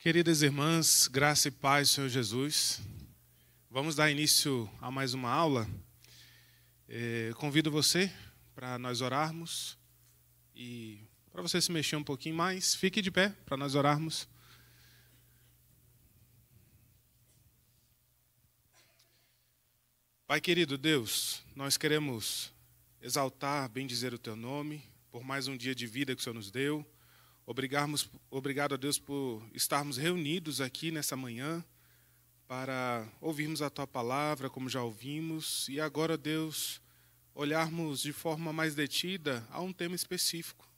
Queridas irmãs, graça e paz, Senhor Jesus. Vamos dar início a mais uma aula. É, convido você para nós orarmos e para você se mexer um pouquinho mais, fique de pé para nós orarmos. Pai querido Deus, nós queremos exaltar, bendizer o teu nome por mais um dia de vida que o Senhor nos deu Obrigarmos, obrigado a Deus por estarmos reunidos aqui nessa manhã para ouvirmos a tua palavra, como já ouvimos, e agora, Deus, olharmos de forma mais detida a um tema específico.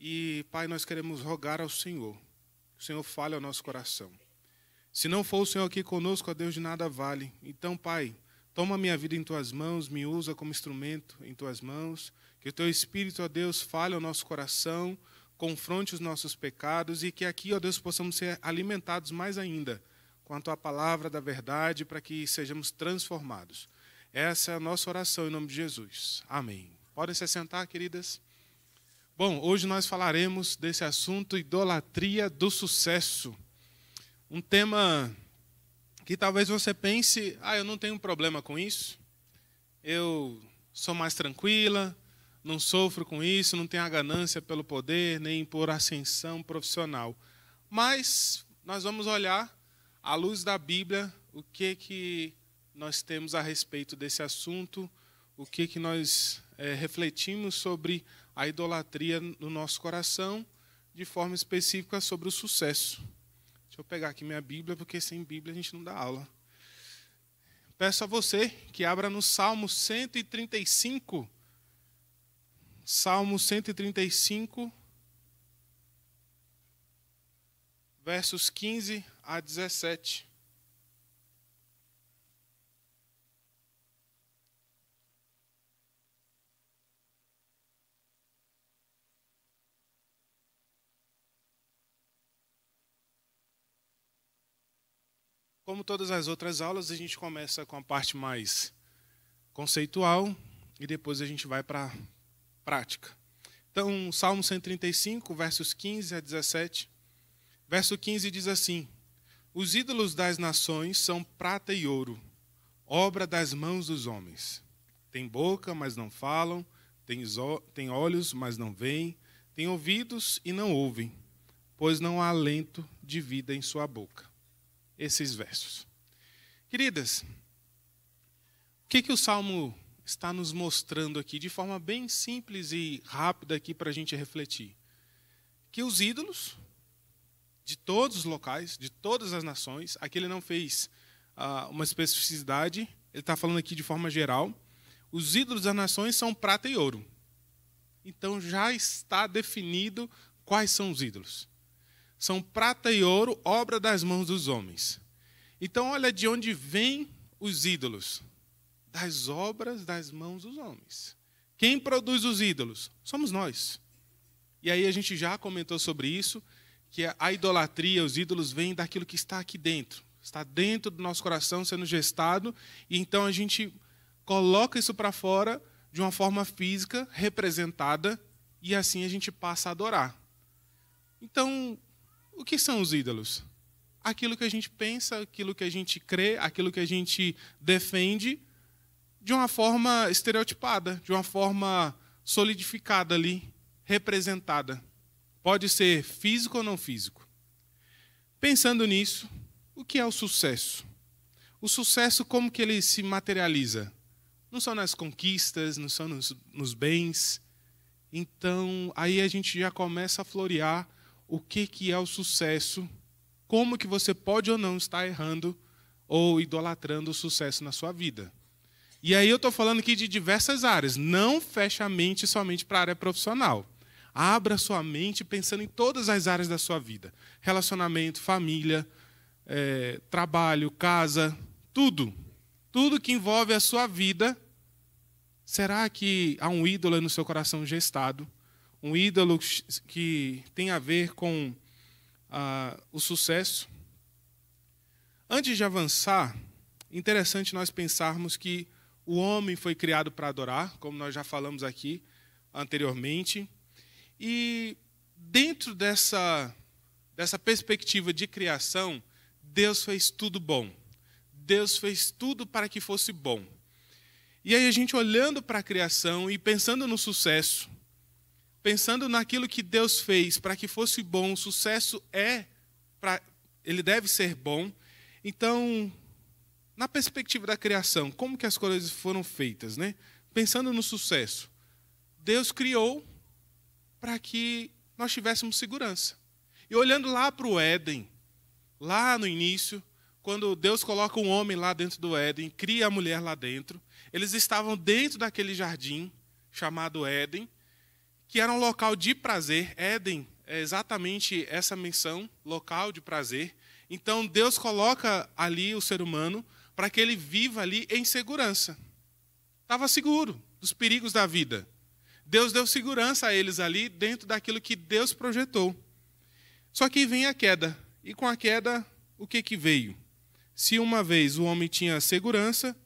E, Pai, nós queremos rogar ao Senhor. que O Senhor fale ao nosso coração. Se não for o Senhor aqui conosco, a Deus de nada vale. Então, Pai, toma minha vida em tuas mãos, me usa como instrumento em tuas mãos. Que o teu espírito, a Deus, fale ao nosso coração confronte os nossos pecados e que aqui, ó Deus, possamos ser alimentados mais ainda quanto à palavra da verdade para que sejamos transformados. Essa é a nossa oração em nome de Jesus. Amém. Podem se sentar, queridas. Bom, hoje nós falaremos desse assunto idolatria do sucesso. Um tema que talvez você pense: ah, eu não tenho problema com isso, eu sou mais tranquila, não sofro com isso, não tenho a ganância pelo poder, nem por ascensão profissional. Mas nós vamos olhar, à luz da Bíblia, o que, que nós temos a respeito desse assunto, o que, que nós é, refletimos sobre a idolatria no nosso coração, de forma específica sobre o sucesso. Deixa eu pegar aqui minha Bíblia, porque sem Bíblia a gente não dá aula. Peço a você que abra no Salmo 135. Salmo 135, versos 15 a 17. Como todas as outras aulas, a gente começa com a parte mais conceitual e depois a gente vai para prática. Então, Salmo 135, versos 15 a 17. Verso 15 diz assim: Os ídolos das nações são prata e ouro, obra das mãos dos homens. Tem boca, mas não falam, tem olhos, mas não veem, tem ouvidos e não ouvem, pois não há alento de vida em sua boca. Esses versos. Queridas, o que, que o Salmo está nos mostrando aqui de forma bem simples e rápida aqui para a gente refletir que os ídolos de todos os locais, de todas as nações, aqui ele não fez ah, uma especificidade, ele está falando aqui de forma geral, os ídolos das nações são prata e ouro. Então já está definido quais são os ídolos. São prata e ouro, obra das mãos dos homens. Então olha de onde vêm os ídolos das obras das mãos dos homens. Quem produz os ídolos? Somos nós. E aí a gente já comentou sobre isso, que a idolatria, os ídolos vêm daquilo que está aqui dentro, está dentro do nosso coração sendo gestado, e então a gente coloca isso para fora de uma forma física, representada, e assim a gente passa a adorar. Então, o que são os ídolos? Aquilo que a gente pensa, aquilo que a gente crê, aquilo que a gente defende, de uma forma estereotipada, de uma forma solidificada ali, representada. Pode ser físico ou não físico. Pensando nisso, o que é o sucesso? O sucesso como que ele se materializa? Não são nas conquistas, não são nos, nos bens. Então, aí a gente já começa a florear o que, que é o sucesso, como que você pode ou não estar errando ou idolatrando o sucesso na sua vida. E aí eu estou falando aqui de diversas áreas. Não feche a mente somente para a área profissional. Abra sua mente pensando em todas as áreas da sua vida: relacionamento, família, é, trabalho, casa, tudo. Tudo que envolve a sua vida. Será que há um ídolo no seu coração gestado? Um ídolo que tem a ver com ah, o sucesso? Antes de avançar, interessante nós pensarmos que o homem foi criado para adorar, como nós já falamos aqui anteriormente. E dentro dessa, dessa perspectiva de criação, Deus fez tudo bom. Deus fez tudo para que fosse bom. E aí a gente olhando para a criação e pensando no sucesso, pensando naquilo que Deus fez para que fosse bom, o sucesso é para ele deve ser bom. Então, na perspectiva da criação, como que as coisas foram feitas, né? Pensando no sucesso, Deus criou para que nós tivéssemos segurança. E olhando lá para o Éden, lá no início, quando Deus coloca um homem lá dentro do Éden, cria a mulher lá dentro, eles estavam dentro daquele jardim chamado Éden, que era um local de prazer. Éden é exatamente essa menção, local de prazer. Então Deus coloca ali o ser humano para que ele viva ali em segurança. Estava seguro dos perigos da vida. Deus deu segurança a eles ali dentro daquilo que Deus projetou. Só que vem a queda. E com a queda, o que, que veio? Se uma vez o homem tinha segurança,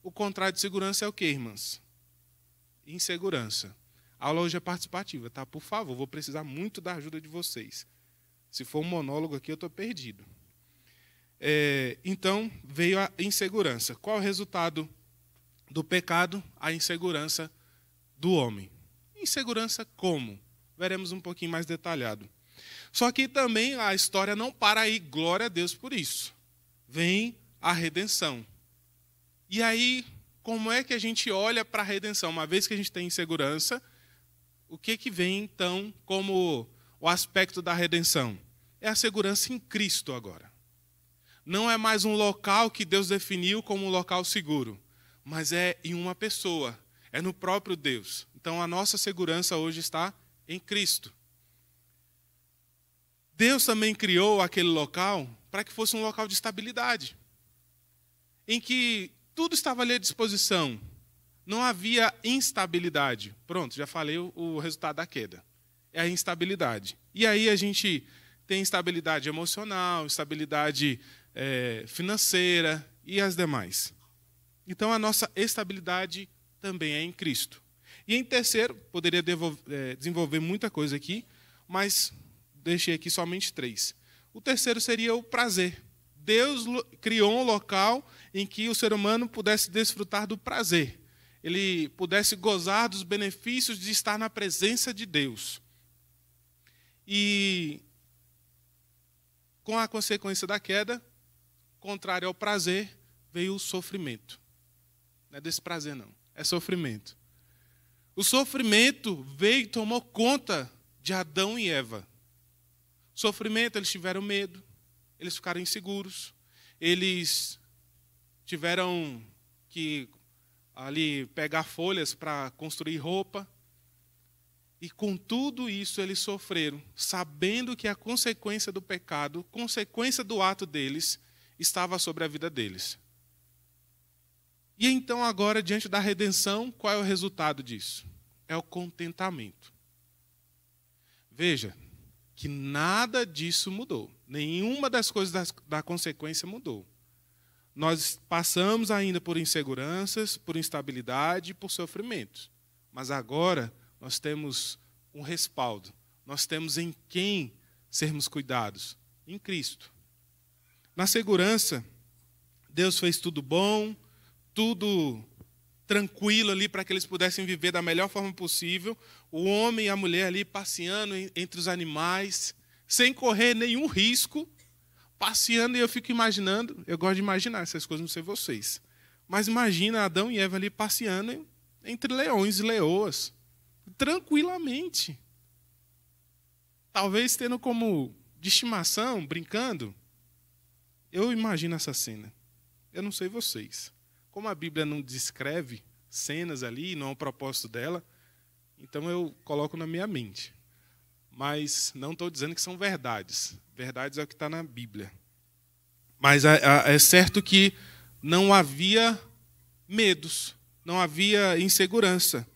o contrário de segurança é o que, irmãs? Insegurança. A aula hoje é participativa, tá? Por favor, vou precisar muito da ajuda de vocês. Se for um monólogo aqui, eu estou perdido. É, então veio a insegurança. Qual o resultado do pecado? A insegurança do homem. Insegurança como? Veremos um pouquinho mais detalhado. Só que também a história não para aí, glória a Deus por isso. Vem a redenção. E aí, como é que a gente olha para a redenção? Uma vez que a gente tem insegurança, o que, que vem então como o aspecto da redenção? É a segurança em Cristo agora não é mais um local que Deus definiu como um local seguro, mas é em uma pessoa, é no próprio Deus. Então a nossa segurança hoje está em Cristo. Deus também criou aquele local para que fosse um local de estabilidade, em que tudo estava ali à disposição, não havia instabilidade. Pronto, já falei o resultado da queda. É a instabilidade. E aí a gente tem instabilidade emocional, instabilidade é, financeira e as demais. Então, a nossa estabilidade também é em Cristo. E em terceiro, poderia é, desenvolver muita coisa aqui, mas deixei aqui somente três. O terceiro seria o prazer. Deus criou um local em que o ser humano pudesse desfrutar do prazer, ele pudesse gozar dos benefícios de estar na presença de Deus. E com a consequência da queda, contrário ao prazer, veio o sofrimento. Não é desse prazer, não. É sofrimento. O sofrimento veio e tomou conta de Adão e Eva. sofrimento, eles tiveram medo, eles ficaram inseguros, eles tiveram que ali pegar folhas para construir roupa. E com tudo isso eles sofreram, sabendo que a consequência do pecado, consequência do ato deles, estava sobre a vida deles. E então, agora, diante da redenção, qual é o resultado disso? É o contentamento. Veja que nada disso mudou. Nenhuma das coisas da, da consequência mudou. Nós passamos ainda por inseguranças, por instabilidade, por sofrimentos. Mas agora nós temos um respaldo. Nós temos em quem sermos cuidados em Cristo. Na segurança, Deus fez tudo bom, tudo tranquilo ali para que eles pudessem viver da melhor forma possível. O homem e a mulher ali passeando entre os animais, sem correr nenhum risco, passeando e eu fico imaginando, eu gosto de imaginar essas coisas, não sei vocês. Mas imagina Adão e Eva ali passeando entre leões e leoas, tranquilamente. Talvez tendo como de estimação, brincando, eu imagino essa cena. Eu não sei vocês. Como a Bíblia não descreve cenas ali, não é o propósito dela, então eu coloco na minha mente. Mas não estou dizendo que são verdades. Verdades é o que está na Bíblia. Mas é, é, é certo que não havia medos, não havia insegurança.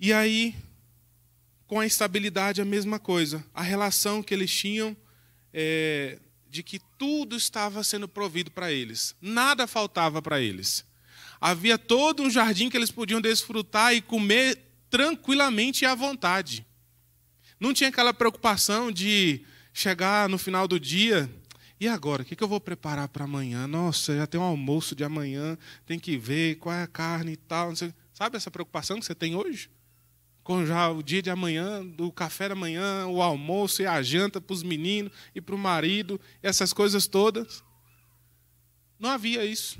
E aí, com a estabilidade, a mesma coisa. A relação que eles tinham é, de que tudo estava sendo provido para eles, nada faltava para eles. Havia todo um jardim que eles podiam desfrutar e comer tranquilamente e à vontade. Não tinha aquela preocupação de chegar no final do dia e agora, o que, eu vou preparar para amanhã? Nossa, já tem um almoço de amanhã, tem que ver qual é a carne e tal. Sabe essa preocupação que você tem hoje? com já o dia de amanhã, do café da manhã, o almoço e a janta para os meninos e para o marido, essas coisas todas. Não havia isso.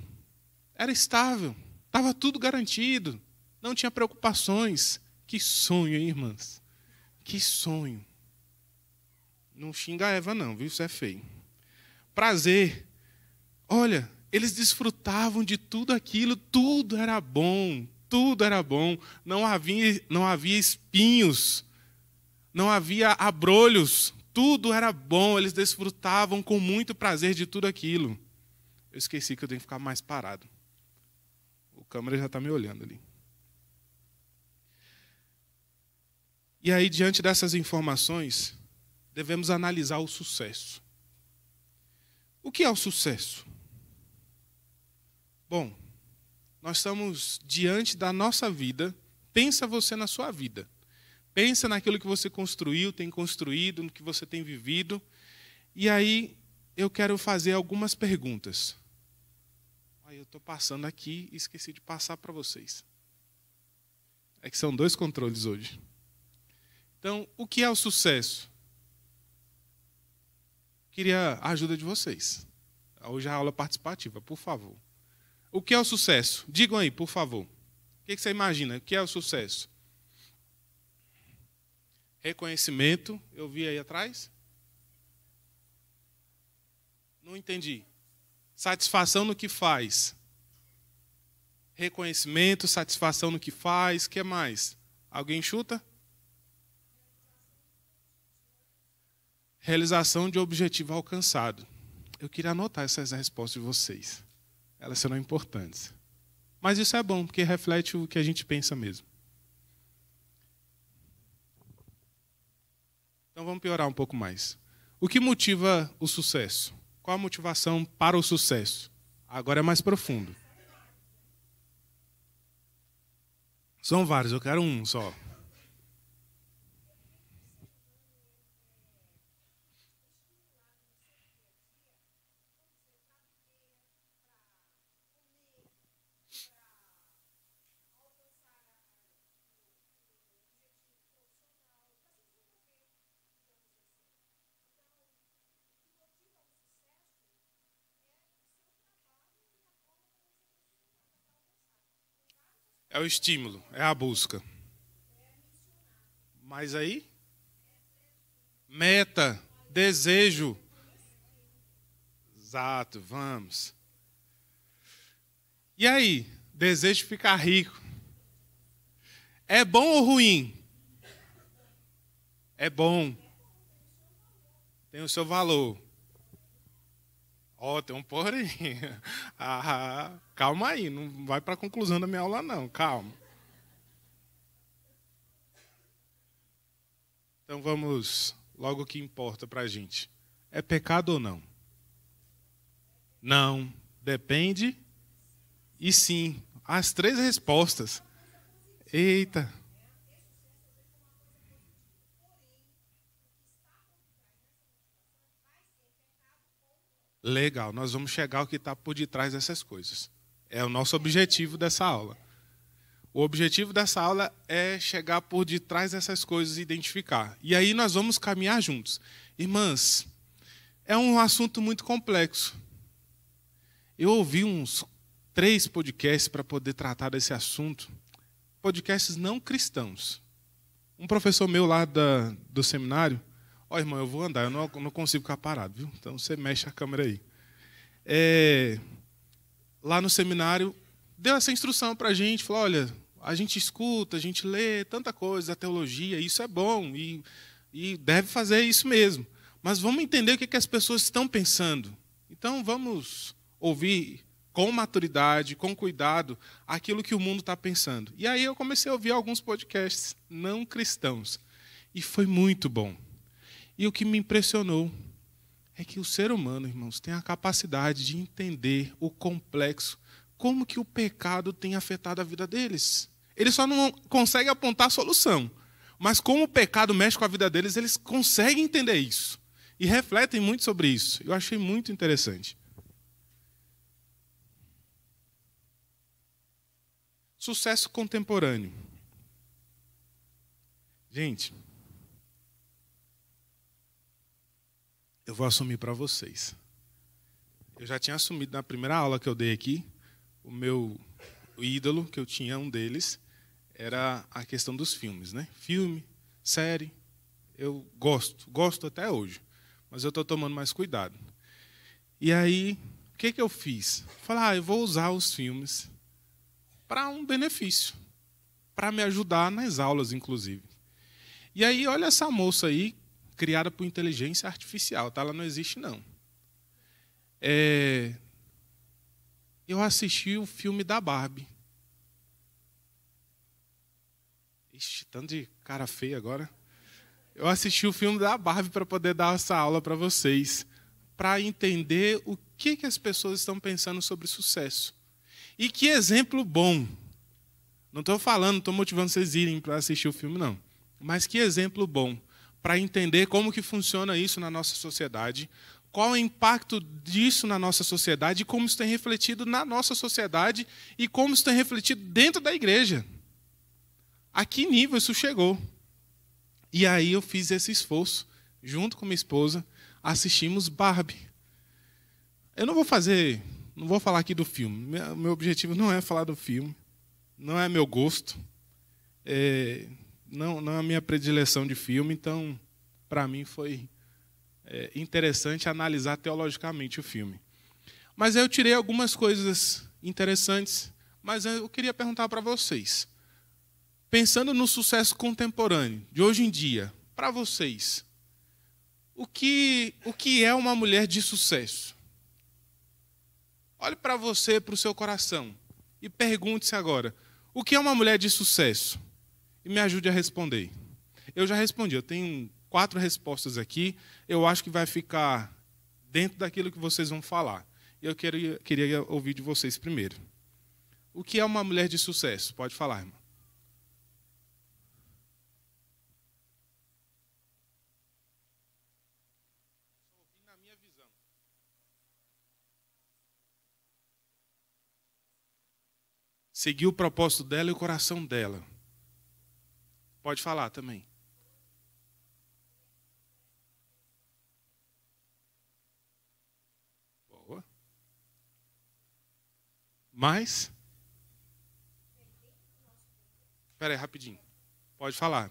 Era estável, estava tudo garantido, não tinha preocupações. Que sonho, hein, irmãs? Que sonho. Não xinga a Eva, não, viu? Isso é feio. Prazer. Olha, eles desfrutavam de tudo aquilo, tudo era bom, tudo era bom, não havia, não havia espinhos, não havia abrolhos, tudo era bom, eles desfrutavam com muito prazer de tudo aquilo. Eu esqueci que eu tenho que ficar mais parado. O câmera já está me olhando ali. E aí, diante dessas informações, devemos analisar o sucesso. O que é o sucesso? Bom, nós estamos diante da nossa vida. Pensa você na sua vida. Pensa naquilo que você construiu, tem construído, no que você tem vivido. E aí eu quero fazer algumas perguntas. Aí eu estou passando aqui e esqueci de passar para vocês. É que são dois controles hoje. Então, o que é o sucesso? Queria a ajuda de vocês. Hoje é a aula participativa, por favor. O que é o sucesso? Digam aí, por favor. O é que você imagina? O que é o sucesso? Reconhecimento, eu vi aí atrás. Não entendi. Satisfação no que faz. Reconhecimento, satisfação no que faz, que mais? Alguém chuta? Realização de objetivo alcançado. Eu queria anotar essas respostas de vocês elas serão importantes. Mas isso é bom, porque reflete o que a gente pensa mesmo. Então vamos piorar um pouco mais. O que motiva o sucesso? Qual a motivação para o sucesso? Agora é mais profundo. São vários, eu quero um só. É o estímulo, é a busca. Mas aí? Meta, desejo. Exato, vamos. E aí? Desejo ficar rico. É bom ou ruim? É bom. Tem o seu valor. Ó, oh, tem um porém. ah, calma aí, não vai para a conclusão da minha aula, não, calma. Então vamos logo o que importa para a gente. É pecado ou não? Não, depende e sim. As três respostas. Eita! Legal, nós vamos chegar ao que está por detrás dessas coisas. É o nosso objetivo dessa aula. O objetivo dessa aula é chegar por detrás dessas coisas e identificar. E aí nós vamos caminhar juntos. Irmãs, é um assunto muito complexo. Eu ouvi uns três podcasts para poder tratar desse assunto. Podcasts não cristãos. Um professor meu lá da, do seminário, Ó, oh, irmão, eu vou andar, eu não, não consigo ficar parado, viu? Então você mexe a câmera aí. É, lá no seminário, deu essa instrução para a gente: falou, olha, a gente escuta, a gente lê tanta coisa, a teologia, isso é bom e, e deve fazer isso mesmo. Mas vamos entender o que, que as pessoas estão pensando. Então vamos ouvir com maturidade, com cuidado, aquilo que o mundo está pensando. E aí eu comecei a ouvir alguns podcasts não cristãos. E foi muito bom. E o que me impressionou é que o ser humano, irmãos, tem a capacidade de entender o complexo, como que o pecado tem afetado a vida deles. Eles só não conseguem apontar a solução, mas como o pecado mexe com a vida deles, eles conseguem entender isso e refletem muito sobre isso. Eu achei muito interessante. Sucesso contemporâneo. Gente, eu vou assumir para vocês. Eu já tinha assumido na primeira aula que eu dei aqui, o meu ídolo, que eu tinha um deles, era a questão dos filmes, né? Filme, série, eu gosto, gosto até hoje, mas eu estou tomando mais cuidado. E aí, o que, que eu fiz? Falar, ah, eu vou usar os filmes para um benefício, para me ajudar nas aulas, inclusive. E aí, olha essa moça aí, criada por inteligência artificial, tá? Ela não existe, não. É... Eu assisti o filme da Barbie. Ixi, tanto de cara feia agora. Eu assisti o filme da Barbie para poder dar essa aula para vocês, para entender o que, que as pessoas estão pensando sobre sucesso. E que exemplo bom. Não estou falando, estou motivando vocês irem para assistir o filme, não. Mas que exemplo bom para entender como que funciona isso na nossa sociedade, qual o impacto disso na nossa sociedade, como isso tem refletido na nossa sociedade e como isso tem refletido dentro da igreja. A que nível isso chegou? E aí eu fiz esse esforço, junto com minha esposa, assistimos Barbie. Eu não vou fazer, não vou falar aqui do filme. Meu objetivo não é falar do filme, não é meu gosto. É, não, não é a minha predileção de filme, então, para mim, foi é, interessante analisar teologicamente o filme. Mas eu tirei algumas coisas interessantes, mas eu queria perguntar para vocês. Pensando no sucesso contemporâneo, de hoje em dia, para vocês, o que, o que é uma mulher de sucesso? Olhe para você, para o seu coração, e pergunte-se agora: o que é uma mulher de sucesso? e me ajude a responder. Eu já respondi, eu tenho quatro respostas aqui, eu acho que vai ficar dentro daquilo que vocês vão falar. E Eu queria, queria ouvir de vocês primeiro. O que é uma mulher de sucesso? Pode falar, irmão. seguir o propósito dela e o coração dela. Pode falar também. Boa. Mais? Espera aí, rapidinho. Pode falar.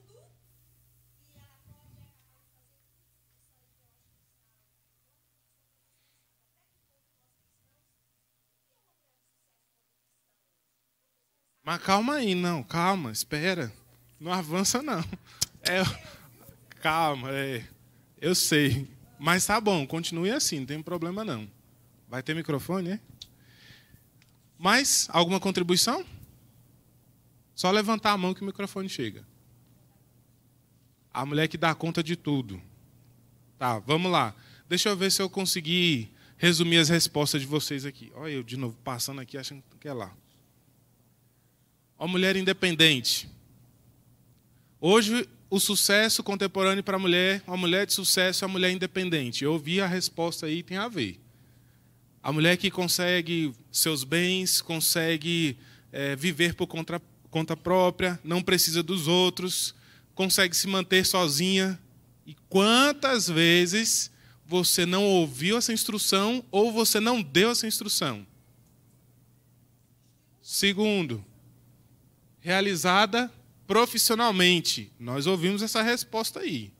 Mas calma aí, não, calma, espera. Não avança, não. É, calma, é, eu sei. Mas tá bom, continue assim, não tem problema não. Vai ter microfone, né? Mais alguma contribuição? Só levantar a mão que o microfone chega. A mulher que dá conta de tudo. Tá, vamos lá. Deixa eu ver se eu consegui resumir as respostas de vocês aqui. Olha eu de novo passando aqui achando que é lá uma mulher independente. Hoje, o sucesso contemporâneo para a mulher, uma mulher de sucesso é uma mulher independente. Eu ouvi a resposta aí, tem a ver. A mulher que consegue seus bens, consegue é, viver por conta, conta própria, não precisa dos outros, consegue se manter sozinha. E quantas vezes você não ouviu essa instrução ou você não deu essa instrução? Segundo, realizada profissionalmente. Nós ouvimos essa resposta aí.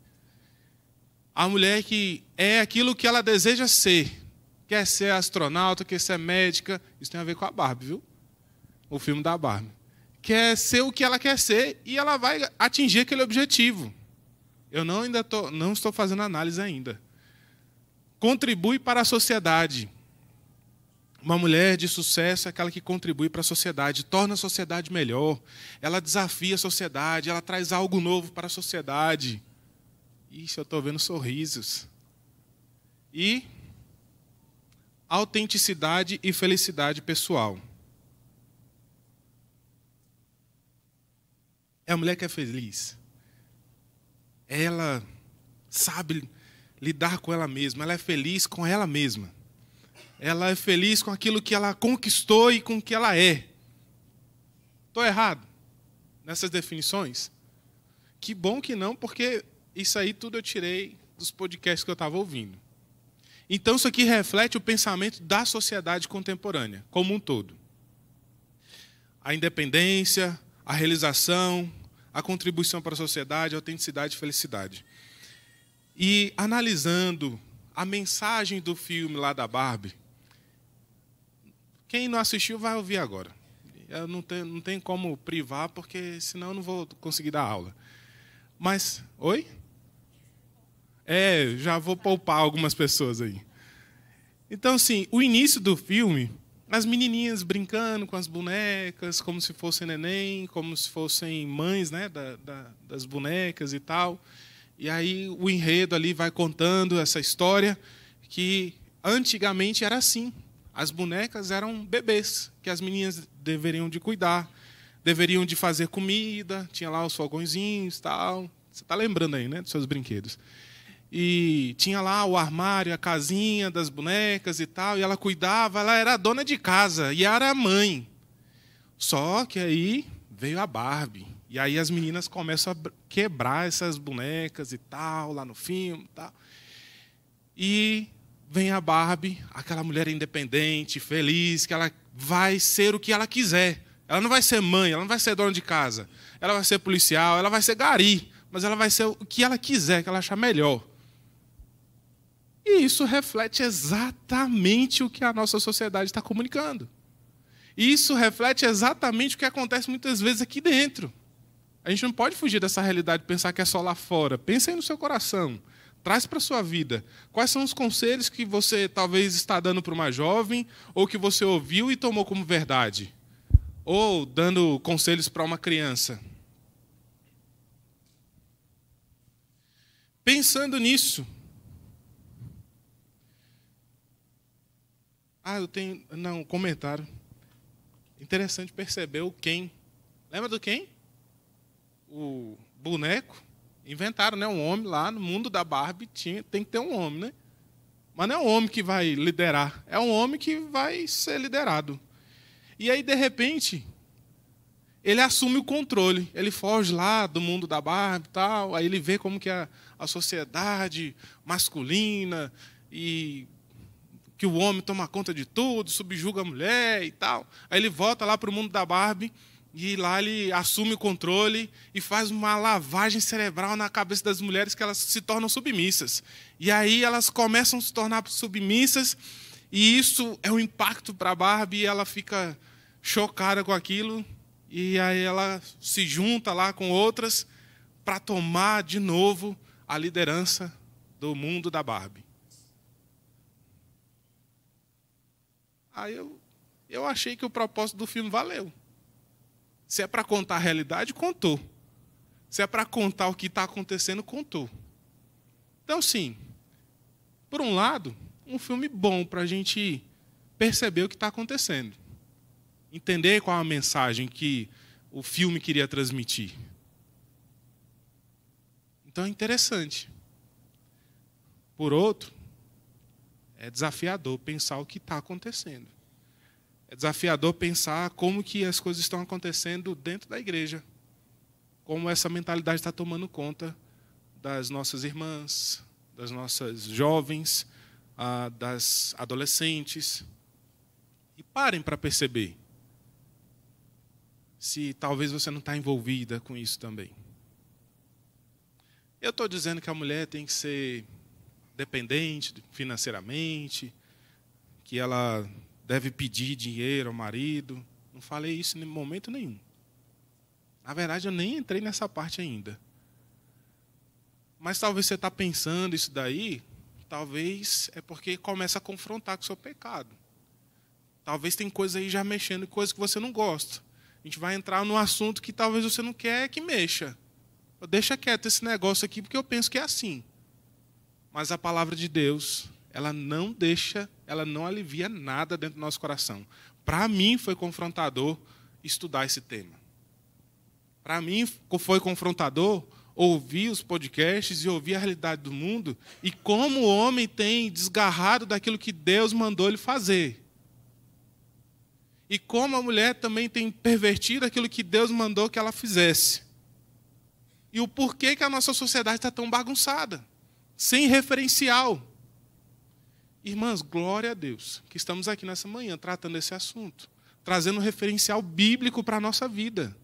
A mulher que é aquilo que ela deseja ser. Quer ser astronauta, quer ser médica. Isso tem a ver com a Barbie, viu? O filme da Barbie. Quer ser o que ela quer ser e ela vai atingir aquele objetivo. Eu não, ainda tô, não estou fazendo análise ainda. Contribui para a sociedade uma mulher de sucesso é aquela que contribui para a sociedade, torna a sociedade melhor, ela desafia a sociedade, ela traz algo novo para a sociedade. Isso eu estou vendo sorrisos. E autenticidade e felicidade pessoal. É a mulher que é feliz. Ela sabe lidar com ela mesma, ela é feliz com ela mesma ela é feliz com aquilo que ela conquistou e com o que ela é. Estou errado nessas definições? Que bom que não, porque isso aí tudo eu tirei dos podcasts que eu estava ouvindo. Então isso aqui reflete o pensamento da sociedade contemporânea, como um todo. A independência, a realização, a contribuição para a sociedade, a autenticidade e felicidade. E analisando a mensagem do filme lá da Barbie, quem não assistiu vai ouvir agora. Eu não tem não tenho como privar, porque senão eu não vou conseguir dar aula. Mas, oi? É, já vou poupar algumas pessoas aí. Então, sim, o início do filme, as menininhas brincando com as bonecas, como se fossem neném, como se fossem mães né, da, da, das bonecas e tal. E aí o enredo ali vai contando essa história que antigamente era assim. As bonecas eram bebês que as meninas deveriam de cuidar, deveriam de fazer comida, tinha lá os fogõezinhos, tal. Você está lembrando aí, né, dos seus brinquedos? E tinha lá o armário, a casinha das bonecas e tal, e ela cuidava, ela era a dona de casa e era a mãe. Só que aí veio a Barbie. E aí as meninas começam a quebrar essas bonecas e tal, lá no filme, tal. E vem a Barbie, aquela mulher independente, feliz, que ela vai ser o que ela quiser. Ela não vai ser mãe, ela não vai ser dona de casa, ela vai ser policial, ela vai ser gari, mas ela vai ser o que ela quiser, que ela achar melhor. E isso reflete exatamente o que a nossa sociedade está comunicando. isso reflete exatamente o que acontece muitas vezes aqui dentro. A gente não pode fugir dessa realidade e pensar que é só lá fora. Pensa aí no seu coração. Traz para a sua vida. Quais são os conselhos que você talvez está dando para uma jovem, ou que você ouviu e tomou como verdade? Ou dando conselhos para uma criança? Pensando nisso. Ah, eu tenho. Não, um comentário. Interessante perceber o quem. Lembra do quem? O boneco Inventaram, né? Um homem lá no mundo da Barbie tinha, tem que ter um homem, né? Mas não é um homem que vai liderar, é um homem que vai ser liderado. E aí, de repente, ele assume o controle. Ele foge lá do mundo da Barbie e tal. Aí ele vê como que a, a sociedade masculina e que o homem toma conta de tudo, subjuga a mulher e tal. Aí ele volta lá para o mundo da Barbie e lá ele assume o controle e faz uma lavagem cerebral na cabeça das mulheres que elas se tornam submissas. E aí elas começam a se tornar submissas e isso é um impacto para a Barbie e ela fica chocada com aquilo e aí ela se junta lá com outras para tomar de novo a liderança do mundo da Barbie. Aí eu, eu achei que o propósito do filme valeu. Se é para contar a realidade, contou. Se é para contar o que está acontecendo, contou. Então, sim, por um lado, um filme bom para a gente perceber o que está acontecendo, entender qual a mensagem que o filme queria transmitir. Então é interessante. Por outro, é desafiador pensar o que está acontecendo. É desafiador pensar como que as coisas estão acontecendo dentro da igreja. Como essa mentalidade está tomando conta das nossas irmãs, das nossas jovens, ah, das adolescentes. E parem para perceber se talvez você não está envolvida com isso também. Eu estou dizendo que a mulher tem que ser dependente financeiramente, que ela deve pedir dinheiro ao marido. Não falei isso em momento nenhum. Na verdade, eu nem entrei nessa parte ainda. Mas talvez você está pensando isso daí, talvez é porque começa a confrontar com o seu pecado. Talvez tem coisa aí já mexendo, coisa que você não gosta. A gente vai entrar num assunto que talvez você não quer que mexa. Deixa quieto esse negócio aqui, porque eu penso que é assim. Mas a palavra de Deus ela não deixa, ela não alivia nada dentro do nosso coração. Para mim foi confrontador estudar esse tema. Para mim foi confrontador ouvir os podcasts e ouvir a realidade do mundo e como o homem tem desgarrado daquilo que Deus mandou ele fazer. E como a mulher também tem pervertido aquilo que Deus mandou que ela fizesse. E o porquê que a nossa sociedade está tão bagunçada, sem referencial. Irmãs, glória a Deus que estamos aqui nessa manhã tratando esse assunto, trazendo um referencial bíblico para a nossa vida.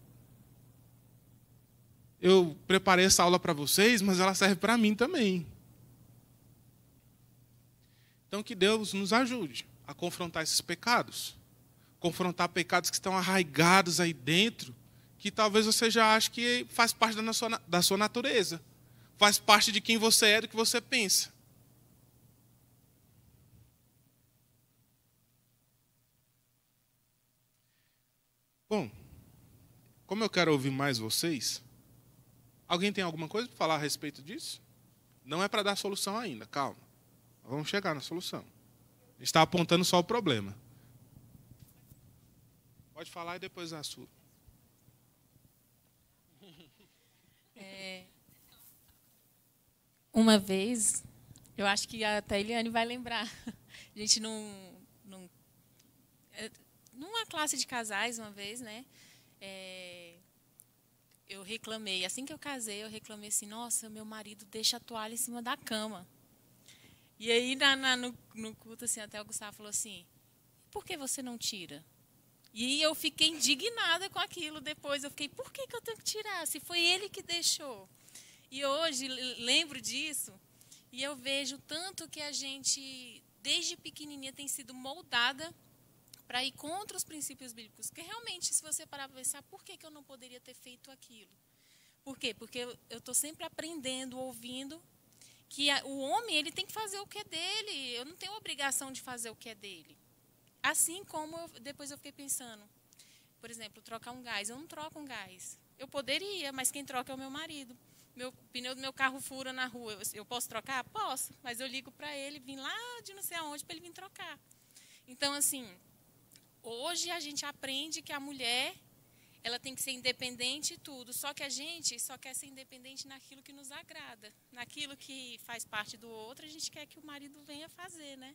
Eu preparei essa aula para vocês, mas ela serve para mim também. Então, que Deus nos ajude a confrontar esses pecados, confrontar pecados que estão arraigados aí dentro, que talvez você já ache que faz parte da sua, da sua natureza, faz parte de quem você é, do que você pensa. Bom, como eu quero ouvir mais vocês, alguém tem alguma coisa para falar a respeito disso? Não é para dar solução ainda, calma. Vamos chegar na solução. Está apontando só o problema. Pode falar e depois a sua. É, uma vez, eu acho que até a Eliane vai lembrar. A gente não, não numa classe de casais uma vez, né? É, eu reclamei, assim que eu casei, eu reclamei assim, nossa, meu marido deixa a toalha em cima da cama. E aí na, na, no, no, culto, assim, até o Gustavo falou assim, por que você não tira? E eu fiquei indignada com aquilo depois. Eu fiquei, por que, que eu tenho que tirar? Se foi ele que deixou. E hoje lembro disso e eu vejo tanto que a gente, desde pequenininha, tem sido moldada para ir contra os princípios bíblicos. Porque realmente, se você parar para pensar, por que, que eu não poderia ter feito aquilo? Por quê? Porque eu estou sempre aprendendo, ouvindo, que a, o homem ele tem que fazer o que é dele. Eu não tenho obrigação de fazer o que é dele. Assim como eu, depois eu fiquei pensando, por exemplo, trocar um gás. Eu não troco um gás. Eu poderia, mas quem troca é o meu marido. Meu pneu do meu carro fura na rua. Eu, eu posso trocar? Posso, mas eu ligo para ele, vim lá de não sei aonde para ele vir trocar. Então, assim, Hoje a gente aprende que a mulher ela tem que ser independente e tudo. Só que a gente só quer ser independente naquilo que nos agrada, naquilo que faz parte do outro, a gente quer que o marido venha fazer, né?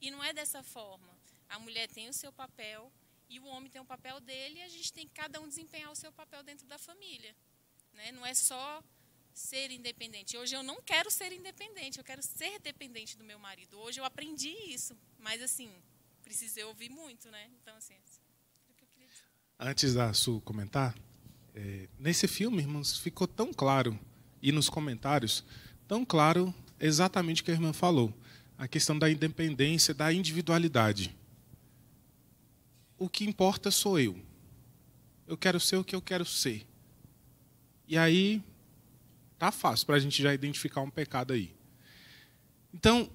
E não é dessa forma. A mulher tem o seu papel e o homem tem o papel dele e a gente tem que cada um desempenhar o seu papel dentro da família, né? Não é só ser independente. Hoje eu não quero ser independente, eu quero ser dependente do meu marido. Hoje eu aprendi isso, mas assim, precisei ouvir muito, né? Então, assim, é que eu queria dizer. Antes da Su comentar, é, nesse filme, irmãos, ficou tão claro, e nos comentários, tão claro exatamente o que a irmã falou. A questão da independência, da individualidade. O que importa sou eu. Eu quero ser o que eu quero ser. E aí, tá fácil para a gente já identificar um pecado aí. Então,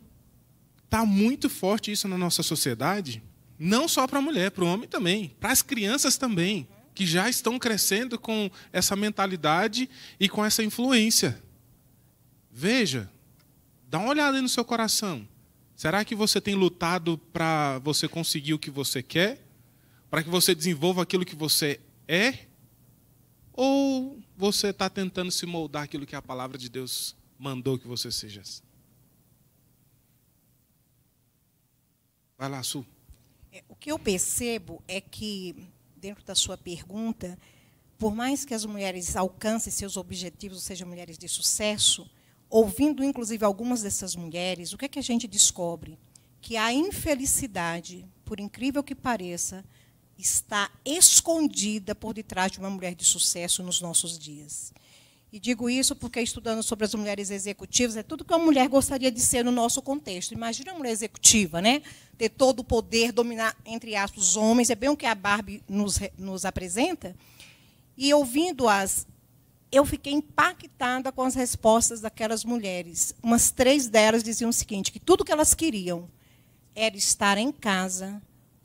Está muito forte isso na nossa sociedade, não só para a mulher, para o homem também, para as crianças também, que já estão crescendo com essa mentalidade e com essa influência. Veja, dá uma olhada aí no seu coração. Será que você tem lutado para você conseguir o que você quer? Para que você desenvolva aquilo que você é? Ou você está tentando se moldar aquilo que a palavra de Deus mandou que você seja? Vai lá, Su. É, o que eu percebo é que, dentro da sua pergunta, por mais que as mulheres alcancem seus objetivos, ou sejam mulheres de sucesso, ouvindo inclusive algumas dessas mulheres, o que, é que a gente descobre? Que a infelicidade, por incrível que pareça, está escondida por detrás de uma mulher de sucesso nos nossos dias. E digo isso porque, estudando sobre as mulheres executivas, é tudo que uma mulher gostaria de ser no nosso contexto. Imagina uma mulher executiva, né? ter todo o poder, dominar, entre aspas, os homens. É bem o que a Barbie nos, nos apresenta. E ouvindo-as, eu fiquei impactada com as respostas daquelas mulheres. Umas três delas diziam o seguinte: que tudo que elas queriam era estar em casa,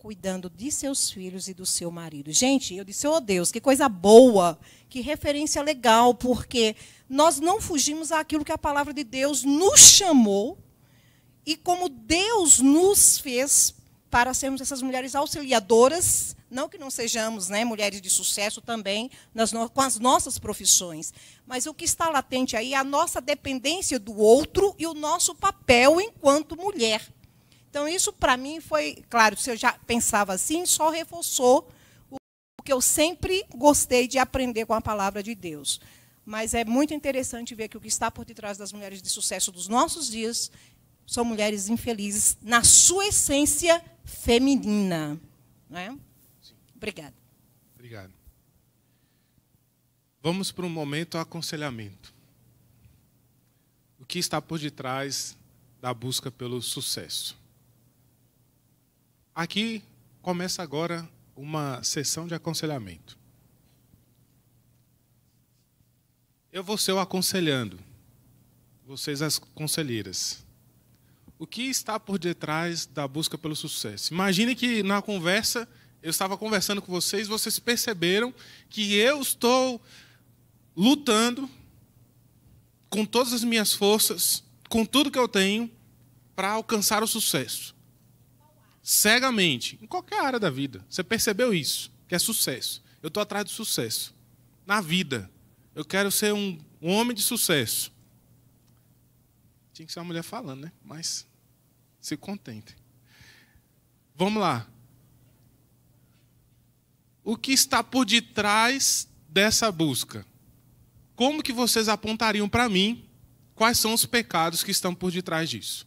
cuidando de seus filhos e do seu marido. Gente, eu disse, oh Deus, que coisa boa, que referência legal, porque nós não fugimos àquilo que a palavra de Deus nos chamou e como Deus nos fez para sermos essas mulheres auxiliadoras, não que não sejamos né, mulheres de sucesso também nas no, com as nossas profissões, mas o que está latente aí é a nossa dependência do outro e o nosso papel enquanto mulher. Então, isso para mim foi, claro, se eu já pensava assim, só reforçou o que eu sempre gostei de aprender com a palavra de Deus. Mas é muito interessante ver que o que está por detrás das mulheres de sucesso dos nossos dias são mulheres infelizes na sua essência feminina. é? Obrigada. Obrigado. Vamos para um momento aconselhamento. O que está por detrás da busca pelo sucesso? Aqui começa agora uma sessão de aconselhamento. Eu vou ser o aconselhando, vocês as conselheiras. O que está por detrás da busca pelo sucesso? Imagine que na conversa, eu estava conversando com vocês, vocês perceberam que eu estou lutando com todas as minhas forças, com tudo que eu tenho, para alcançar o sucesso cegamente, em qualquer área da vida. Você percebeu isso, que é sucesso. Eu estou atrás do sucesso. Na vida. Eu quero ser um, um homem de sucesso. Tinha que ser uma mulher falando, né? Mas se contentem. Vamos lá. O que está por detrás dessa busca? Como que vocês apontariam para mim quais são os pecados que estão por detrás disso?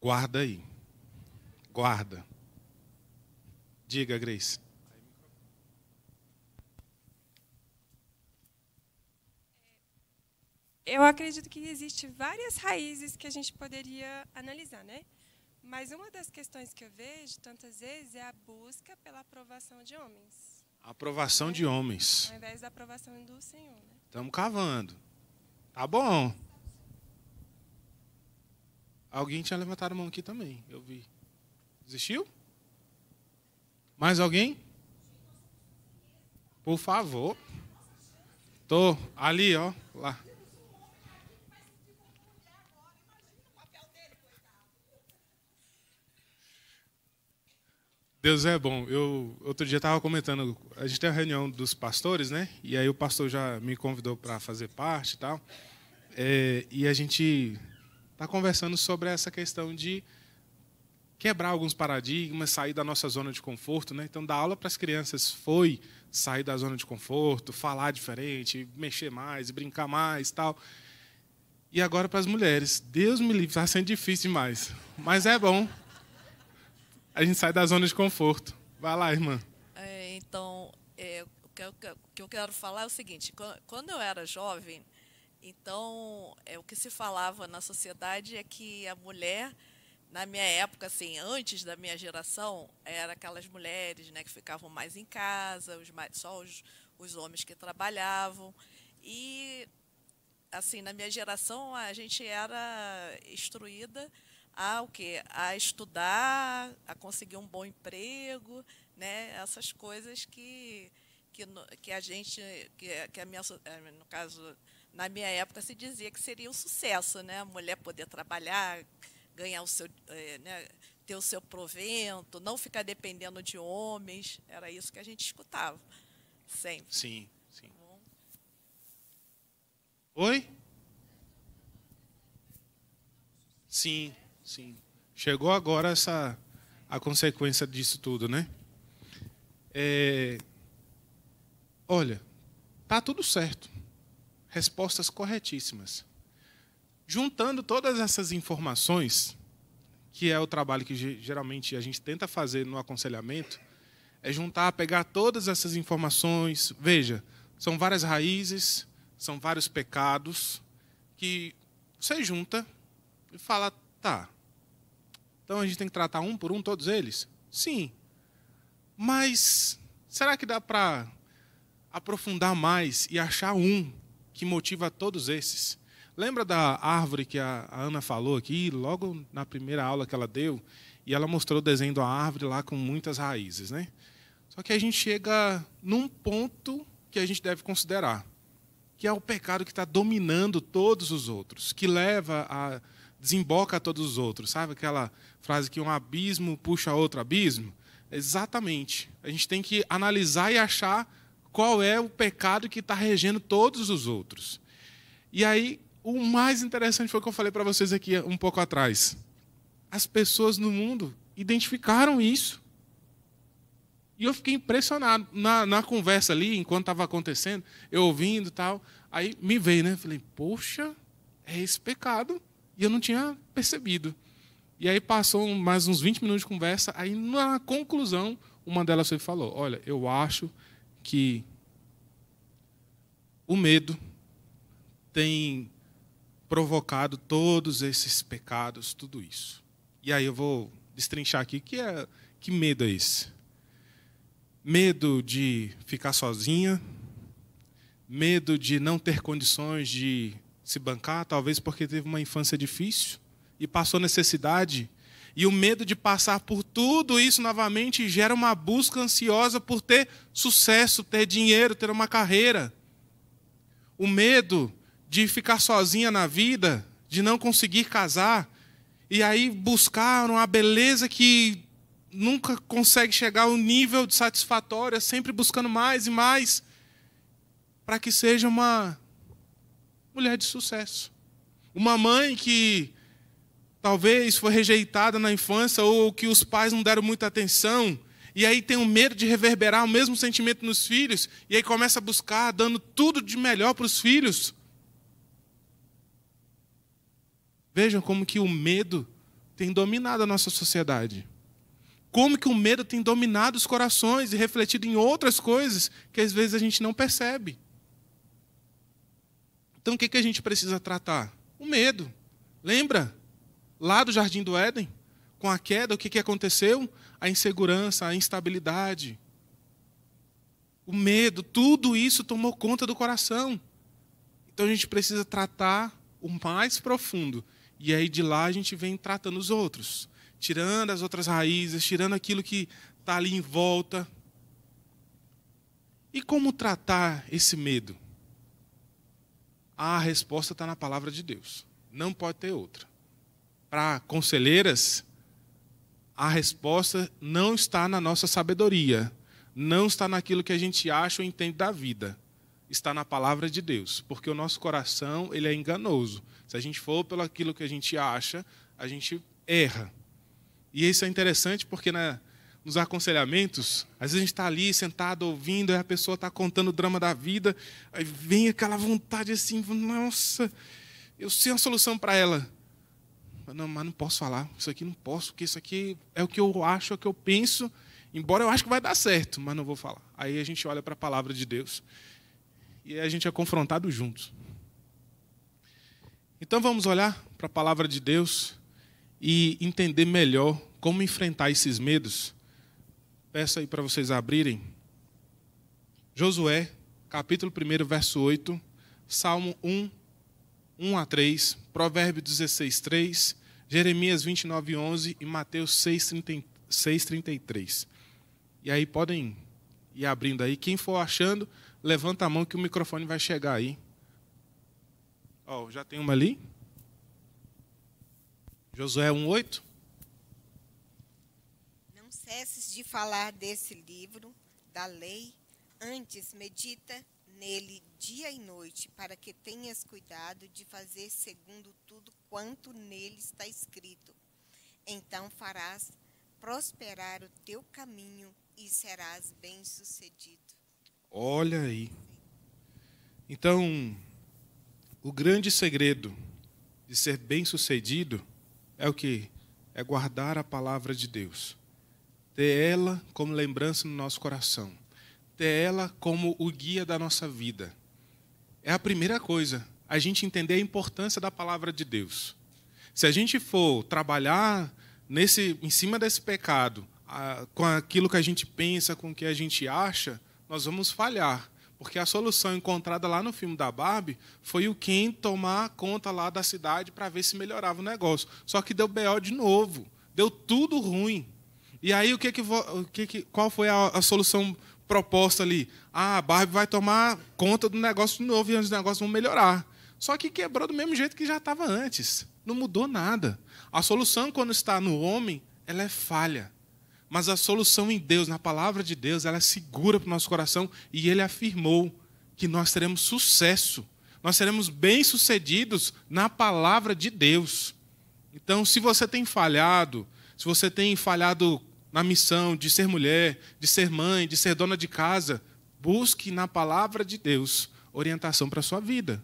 Guarda aí. Guarda. Diga, Grace. Eu acredito que existe várias raízes que a gente poderia analisar, né? Mas uma das questões que eu vejo tantas vezes é a busca pela aprovação de homens. A aprovação né? de homens. Ao invés da aprovação do Senhor. Estamos né? cavando. Tá bom. Alguém tinha levantado a mão aqui também, eu vi. Existiu? Mais alguém? Por favor. Tô ali, ó, lá. Deus é bom. Eu outro dia estava comentando, a gente tem a reunião dos pastores, né? E aí o pastor já me convidou para fazer parte e tal. É, e a gente está conversando sobre essa questão de quebrar alguns paradigmas, sair da nossa zona de conforto. Né? Então, dar aula para as crianças foi sair da zona de conforto, falar diferente, mexer mais, brincar mais tal. E agora para as mulheres. Deus me livre, está sendo difícil demais. Mas é bom. A gente sai da zona de conforto. Vai lá, irmã. É, então, é, o que eu quero falar é o seguinte: quando eu era jovem, então, é, o que se falava na sociedade é que a mulher, na minha época, assim, antes da minha geração, era aquelas mulheres né, que ficavam mais em casa, os mais, só os, os homens que trabalhavam. E, assim, na minha geração, a gente era instruída a o quê? A estudar, a conseguir um bom emprego, né? Essas coisas que que, que a gente que, que a minha eh, no caso na minha época se dizia que seria um sucesso, né? A mulher poder trabalhar, ganhar o seu, é, né? ter o seu provento, não ficar dependendo de homens. Era isso que a gente escutava sempre. Sim, sim. Tá Oi? Sim, sim. Chegou agora essa a consequência disso tudo, né? É, olha, tá tudo certo respostas corretíssimas. Juntando todas essas informações, que é o trabalho que geralmente a gente tenta fazer no aconselhamento, é juntar, pegar todas essas informações. Veja, são várias raízes, são vários pecados que você junta e fala, tá. Então a gente tem que tratar um por um todos eles? Sim. Mas será que dá para aprofundar mais e achar um que motiva todos esses. Lembra da árvore que a Ana falou aqui, logo na primeira aula que ela deu, e ela mostrou o desenho da árvore lá com muitas raízes, né? Só que a gente chega num ponto que a gente deve considerar, que é o pecado que está dominando todos os outros, que leva a desemboca a todos os outros. Sabe aquela frase que um abismo puxa outro abismo? Exatamente. A gente tem que analisar e achar qual é o pecado que está regendo todos os outros. E aí, o mais interessante foi o que eu falei para vocês aqui um pouco atrás. As pessoas no mundo identificaram isso. E eu fiquei impressionado. Na, na conversa ali, enquanto estava acontecendo, eu ouvindo tal, aí me veio, né? Falei, poxa, é esse pecado. E eu não tinha percebido. E aí passou mais uns 20 minutos de conversa, aí na conclusão, uma delas foi falou: Olha, eu acho que o medo tem provocado todos esses pecados, tudo isso. E aí eu vou destrinchar aqui que é que medo é esse? Medo de ficar sozinha, medo de não ter condições de se bancar, talvez porque teve uma infância difícil e passou necessidade e o medo de passar por tudo isso novamente gera uma busca ansiosa por ter sucesso, ter dinheiro, ter uma carreira. O medo de ficar sozinha na vida, de não conseguir casar, e aí buscar uma beleza que nunca consegue chegar ao nível de satisfatória, é sempre buscando mais e mais, para que seja uma mulher de sucesso. Uma mãe que talvez foi rejeitada na infância ou que os pais não deram muita atenção, e aí tem o um medo de reverberar o mesmo sentimento nos filhos, e aí começa a buscar, dando tudo de melhor para os filhos. Vejam como que o medo tem dominado a nossa sociedade. Como que o medo tem dominado os corações e refletido em outras coisas que às vezes a gente não percebe. Então o que, que a gente precisa tratar? O medo. Lembra? Lá do Jardim do Éden, com a queda, o que, que aconteceu? A insegurança, a instabilidade, o medo, tudo isso tomou conta do coração. Então a gente precisa tratar o mais profundo. E aí de lá a gente vem tratando os outros, tirando as outras raízes, tirando aquilo que está ali em volta. E como tratar esse medo? A resposta está na palavra de Deus. Não pode ter outra para conselheiras, a resposta não está na nossa sabedoria, não está naquilo que a gente acha ou entende da vida. Está na palavra de Deus, porque o nosso coração ele é enganoso. Se a gente for pelo aquilo que a gente acha, a gente erra. E isso é interessante porque na, né, nos aconselhamentos, às vezes a gente está ali sentado ouvindo, e a pessoa está contando o drama da vida, aí vem aquela vontade assim, nossa, eu sei uma solução para ela não, mas não posso falar, isso aqui não posso, porque isso aqui é o que eu acho, é o que eu penso, embora eu acho que vai dar certo, mas não vou falar. Aí a gente olha para a palavra de Deus e a gente é confrontado juntos. Então vamos olhar para a palavra de Deus e entender melhor como enfrentar esses medos. Peço aí para vocês abrirem. Josué, capítulo 1, verso 8, Salmo 1, 1 a 3, Provérbio 16, 3, Jeremias 29, 11 e Mateus 6, 6 33. E aí podem ir abrindo aí. Quem for achando, levanta a mão que o microfone vai chegar aí. Ó, oh, já tem uma ali. Josué 1, 8. Não cesses de falar desse livro, da lei, antes medita nele dia e noite, para que tenhas cuidado de fazer segundo tudo quanto nele está escrito. Então farás prosperar o teu caminho e serás bem-sucedido. Olha aí. Então, o grande segredo de ser bem-sucedido é o que é guardar a palavra de Deus. Ter ela como lembrança no nosso coração ter ela como o guia da nossa vida. É a primeira coisa, a gente entender a importância da palavra de Deus. Se a gente for trabalhar nesse, em cima desse pecado, com aquilo que a gente pensa, com o que a gente acha, nós vamos falhar. Porque a solução encontrada lá no filme da Barbie foi o Ken tomar conta lá da cidade para ver se melhorava o negócio. Só que deu BO de novo. Deu tudo ruim. E aí o que que, o que, que qual foi a, a solução proposta ali. Ah, a Barbie vai tomar conta do negócio de novo e os negócios vão melhorar. Só que quebrou do mesmo jeito que já estava antes. Não mudou nada. A solução, quando está no homem, ela é falha. Mas a solução em Deus, na palavra de Deus, ela é segura para o nosso coração e ele afirmou que nós teremos sucesso. Nós seremos bem-sucedidos na palavra de Deus. Então, se você tem falhado, se você tem falhado na missão de ser mulher, de ser mãe, de ser dona de casa, busque na palavra de Deus orientação para a sua vida.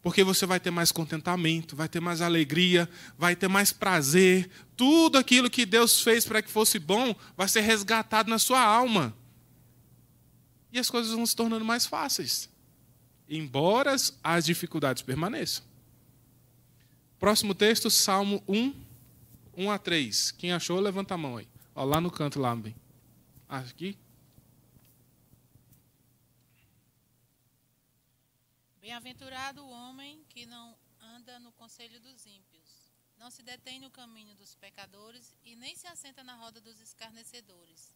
Porque você vai ter mais contentamento, vai ter mais alegria, vai ter mais prazer. Tudo aquilo que Deus fez para que fosse bom vai ser resgatado na sua alma. E as coisas vão se tornando mais fáceis, embora as dificuldades permaneçam. Próximo texto, Salmo 1, 1 a 3. Quem achou, levanta a mão aí. Ó, lá no canto, lá, bem. Aqui. Bem-aventurado o homem que não anda no conselho dos ímpios, não se detém no caminho dos pecadores e nem se assenta na roda dos escarnecedores.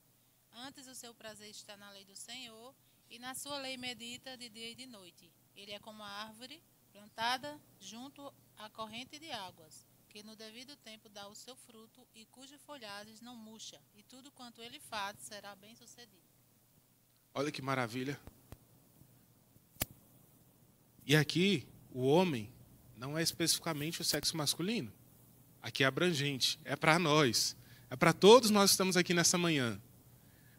Antes o seu prazer está na lei do Senhor e na sua lei medita de dia e de noite. Ele é como a árvore plantada junto à corrente de águas que no devido tempo dá o seu fruto e cuja folhagem não murcha, e tudo quanto ele faz será bem sucedido. Olha que maravilha. E aqui, o homem não é especificamente o sexo masculino. Aqui é abrangente, é para nós, é para todos nós que estamos aqui nessa manhã.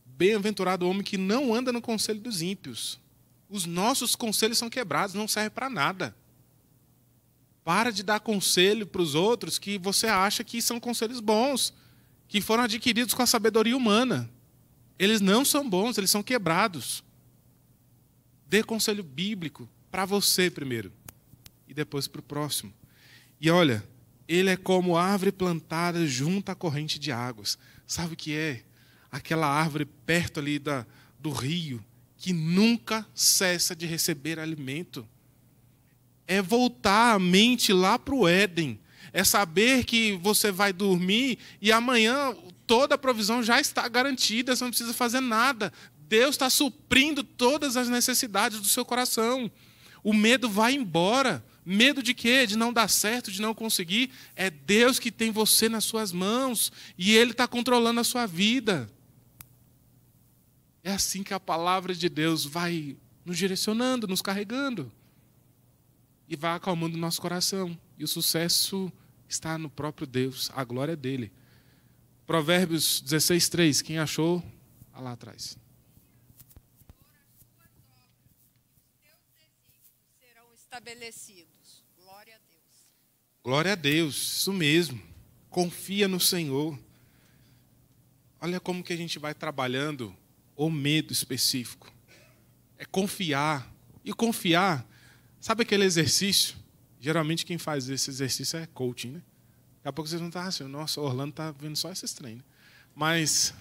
Bem-aventurado o homem que não anda no conselho dos ímpios. Os nossos conselhos são quebrados, não serve para nada. Para de dar conselho para os outros que você acha que são conselhos bons, que foram adquiridos com a sabedoria humana. Eles não são bons, eles são quebrados. Dê conselho bíblico para você primeiro e depois para o próximo. E olha, ele é como árvore plantada junto à corrente de águas. Sabe o que é? Aquela árvore perto ali da, do rio que nunca cessa de receber alimento é voltar a mente lá para o Éden. É saber que você vai dormir e amanhã toda a provisão já está garantida, você não precisa fazer nada. Deus está suprindo todas as necessidades do seu coração. O medo vai embora. Medo de quê? De não dar certo, de não conseguir. É Deus que tem você nas suas mãos e Ele está controlando a sua vida. É assim que a palavra de Deus vai nos direcionando, nos carregando e vai acalmando o nosso coração. E o sucesso está no próprio Deus, a glória é dele. Provérbios 16, 3. Quem achou? Olha lá atrás. estabelecidos. Glória a Deus. Glória a Deus, isso mesmo. Confia no Senhor. Olha como que a gente vai trabalhando o medo específico. É confiar. E confiar Sabe aquele exercício? Geralmente quem faz esse exercício é coaching, né? Daqui a pouco vocês vão estar assim, nossa, Orlando está vendo só esses treinos. Né? Mas,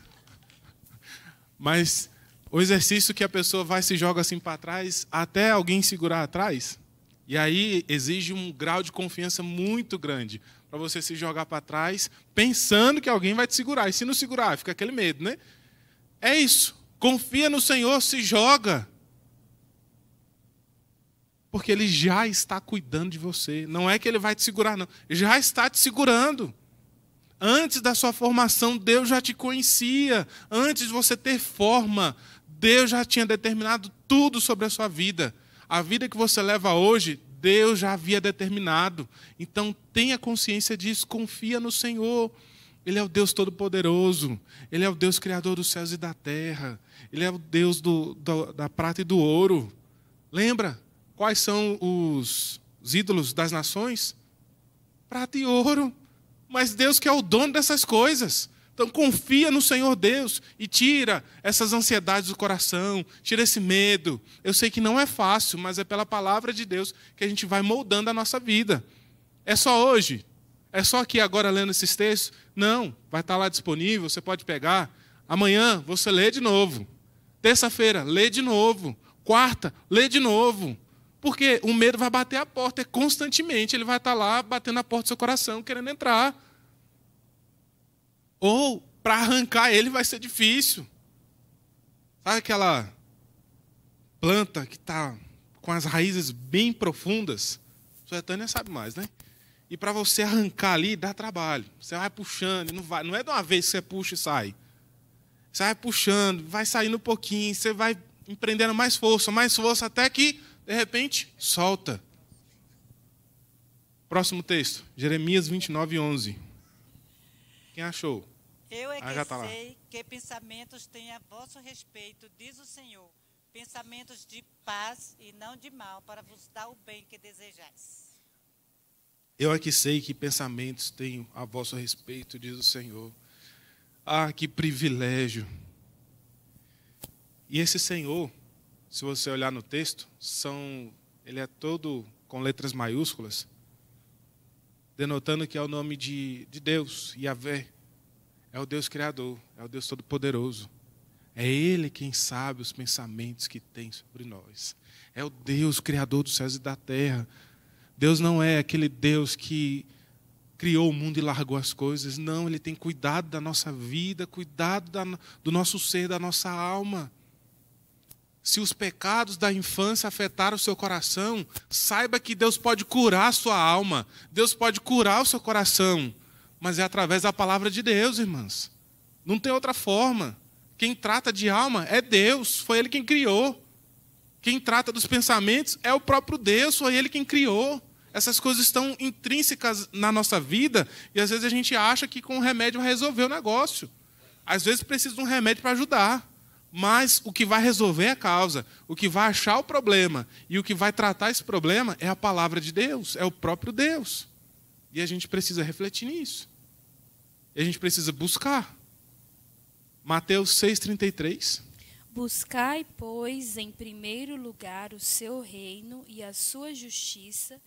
mas o exercício que a pessoa vai se joga assim para trás, até alguém segurar atrás, e aí exige um grau de confiança muito grande para você se jogar para trás, pensando que alguém vai te segurar. E se não segurar, fica aquele medo, né? É isso. Confia no Senhor, se joga. Porque ele já está cuidando de você. Não é que ele vai te segurar, não. Já está te segurando. Antes da sua formação, Deus já te conhecia. Antes de você ter forma, Deus já tinha determinado tudo sobre a sua vida. A vida que você leva hoje, Deus já havia determinado. Então tenha consciência disso, confia no Senhor. Ele é o Deus Todo-Poderoso, Ele é o Deus Criador dos céus e da terra, Ele é o Deus do, do, da prata e do ouro. Lembra? Quais são os, os ídolos das nações? Prata e ouro. Mas Deus que é o dono dessas coisas. Então confia no Senhor Deus e tira essas ansiedades do coração, tira esse medo. Eu sei que não é fácil, mas é pela palavra de Deus que a gente vai moldando a nossa vida. É só hoje? É só aqui agora lendo esses textos? Não, vai estar lá disponível, você pode pegar. Amanhã você lê de novo. Terça-feira, lê de novo. Quarta, lê de novo. Porque o medo vai bater a porta é constantemente, ele vai estar tá lá batendo a porta do seu coração, querendo entrar. Ou para arrancar ele vai ser difícil. Sabe aquela planta que está com as raízes bem profundas? Suetânia sabe mais, né? E para você arrancar ali, dá trabalho. Você vai puxando, não, vai, não é de uma vez que você puxa e sai. Você vai puxando, vai saindo um pouquinho, você vai empreendendo mais força, mais força, até que de repente, solta. Próximo texto, Jeremias 29, 11. Quem achou? Eu é ah, que tá sei lá. que pensamentos têm a vosso respeito, diz o Senhor. Pensamentos de paz e não de mal, para vos dar o bem que desejais. Eu é que sei que pensamentos tenho a vosso respeito, diz o Senhor. Ah, que privilégio! E esse Senhor se você olhar no texto, são, ele é todo com letras maiúsculas, denotando que é o nome de, de Deus, Yahvé. É o Deus Criador, é o Deus Todo-Poderoso. É Ele quem sabe os pensamentos que tem sobre nós. É o Deus Criador dos céus e da terra. Deus não é aquele Deus que criou o mundo e largou as coisas. Não, Ele tem cuidado da nossa vida, cuidado da, do nosso ser, da nossa alma. Se os pecados da infância afetaram o seu coração, saiba que Deus pode curar a sua alma, Deus pode curar o seu coração, mas é através da palavra de Deus, irmãs. Não tem outra forma. Quem trata de alma é Deus, foi Ele quem criou. Quem trata dos pensamentos é o próprio Deus, foi Ele quem criou. Essas coisas estão intrínsecas na nossa vida e às vezes a gente acha que com um remédio resolveu o negócio. Às vezes precisa de um remédio para ajudar. Mas o que vai resolver a causa, o que vai achar o problema e o que vai tratar esse problema é a palavra de Deus, é o próprio Deus. E a gente precisa refletir nisso. E a gente precisa buscar. Mateus 6,33. Buscai, pois, em primeiro lugar o seu reino e a sua justiça,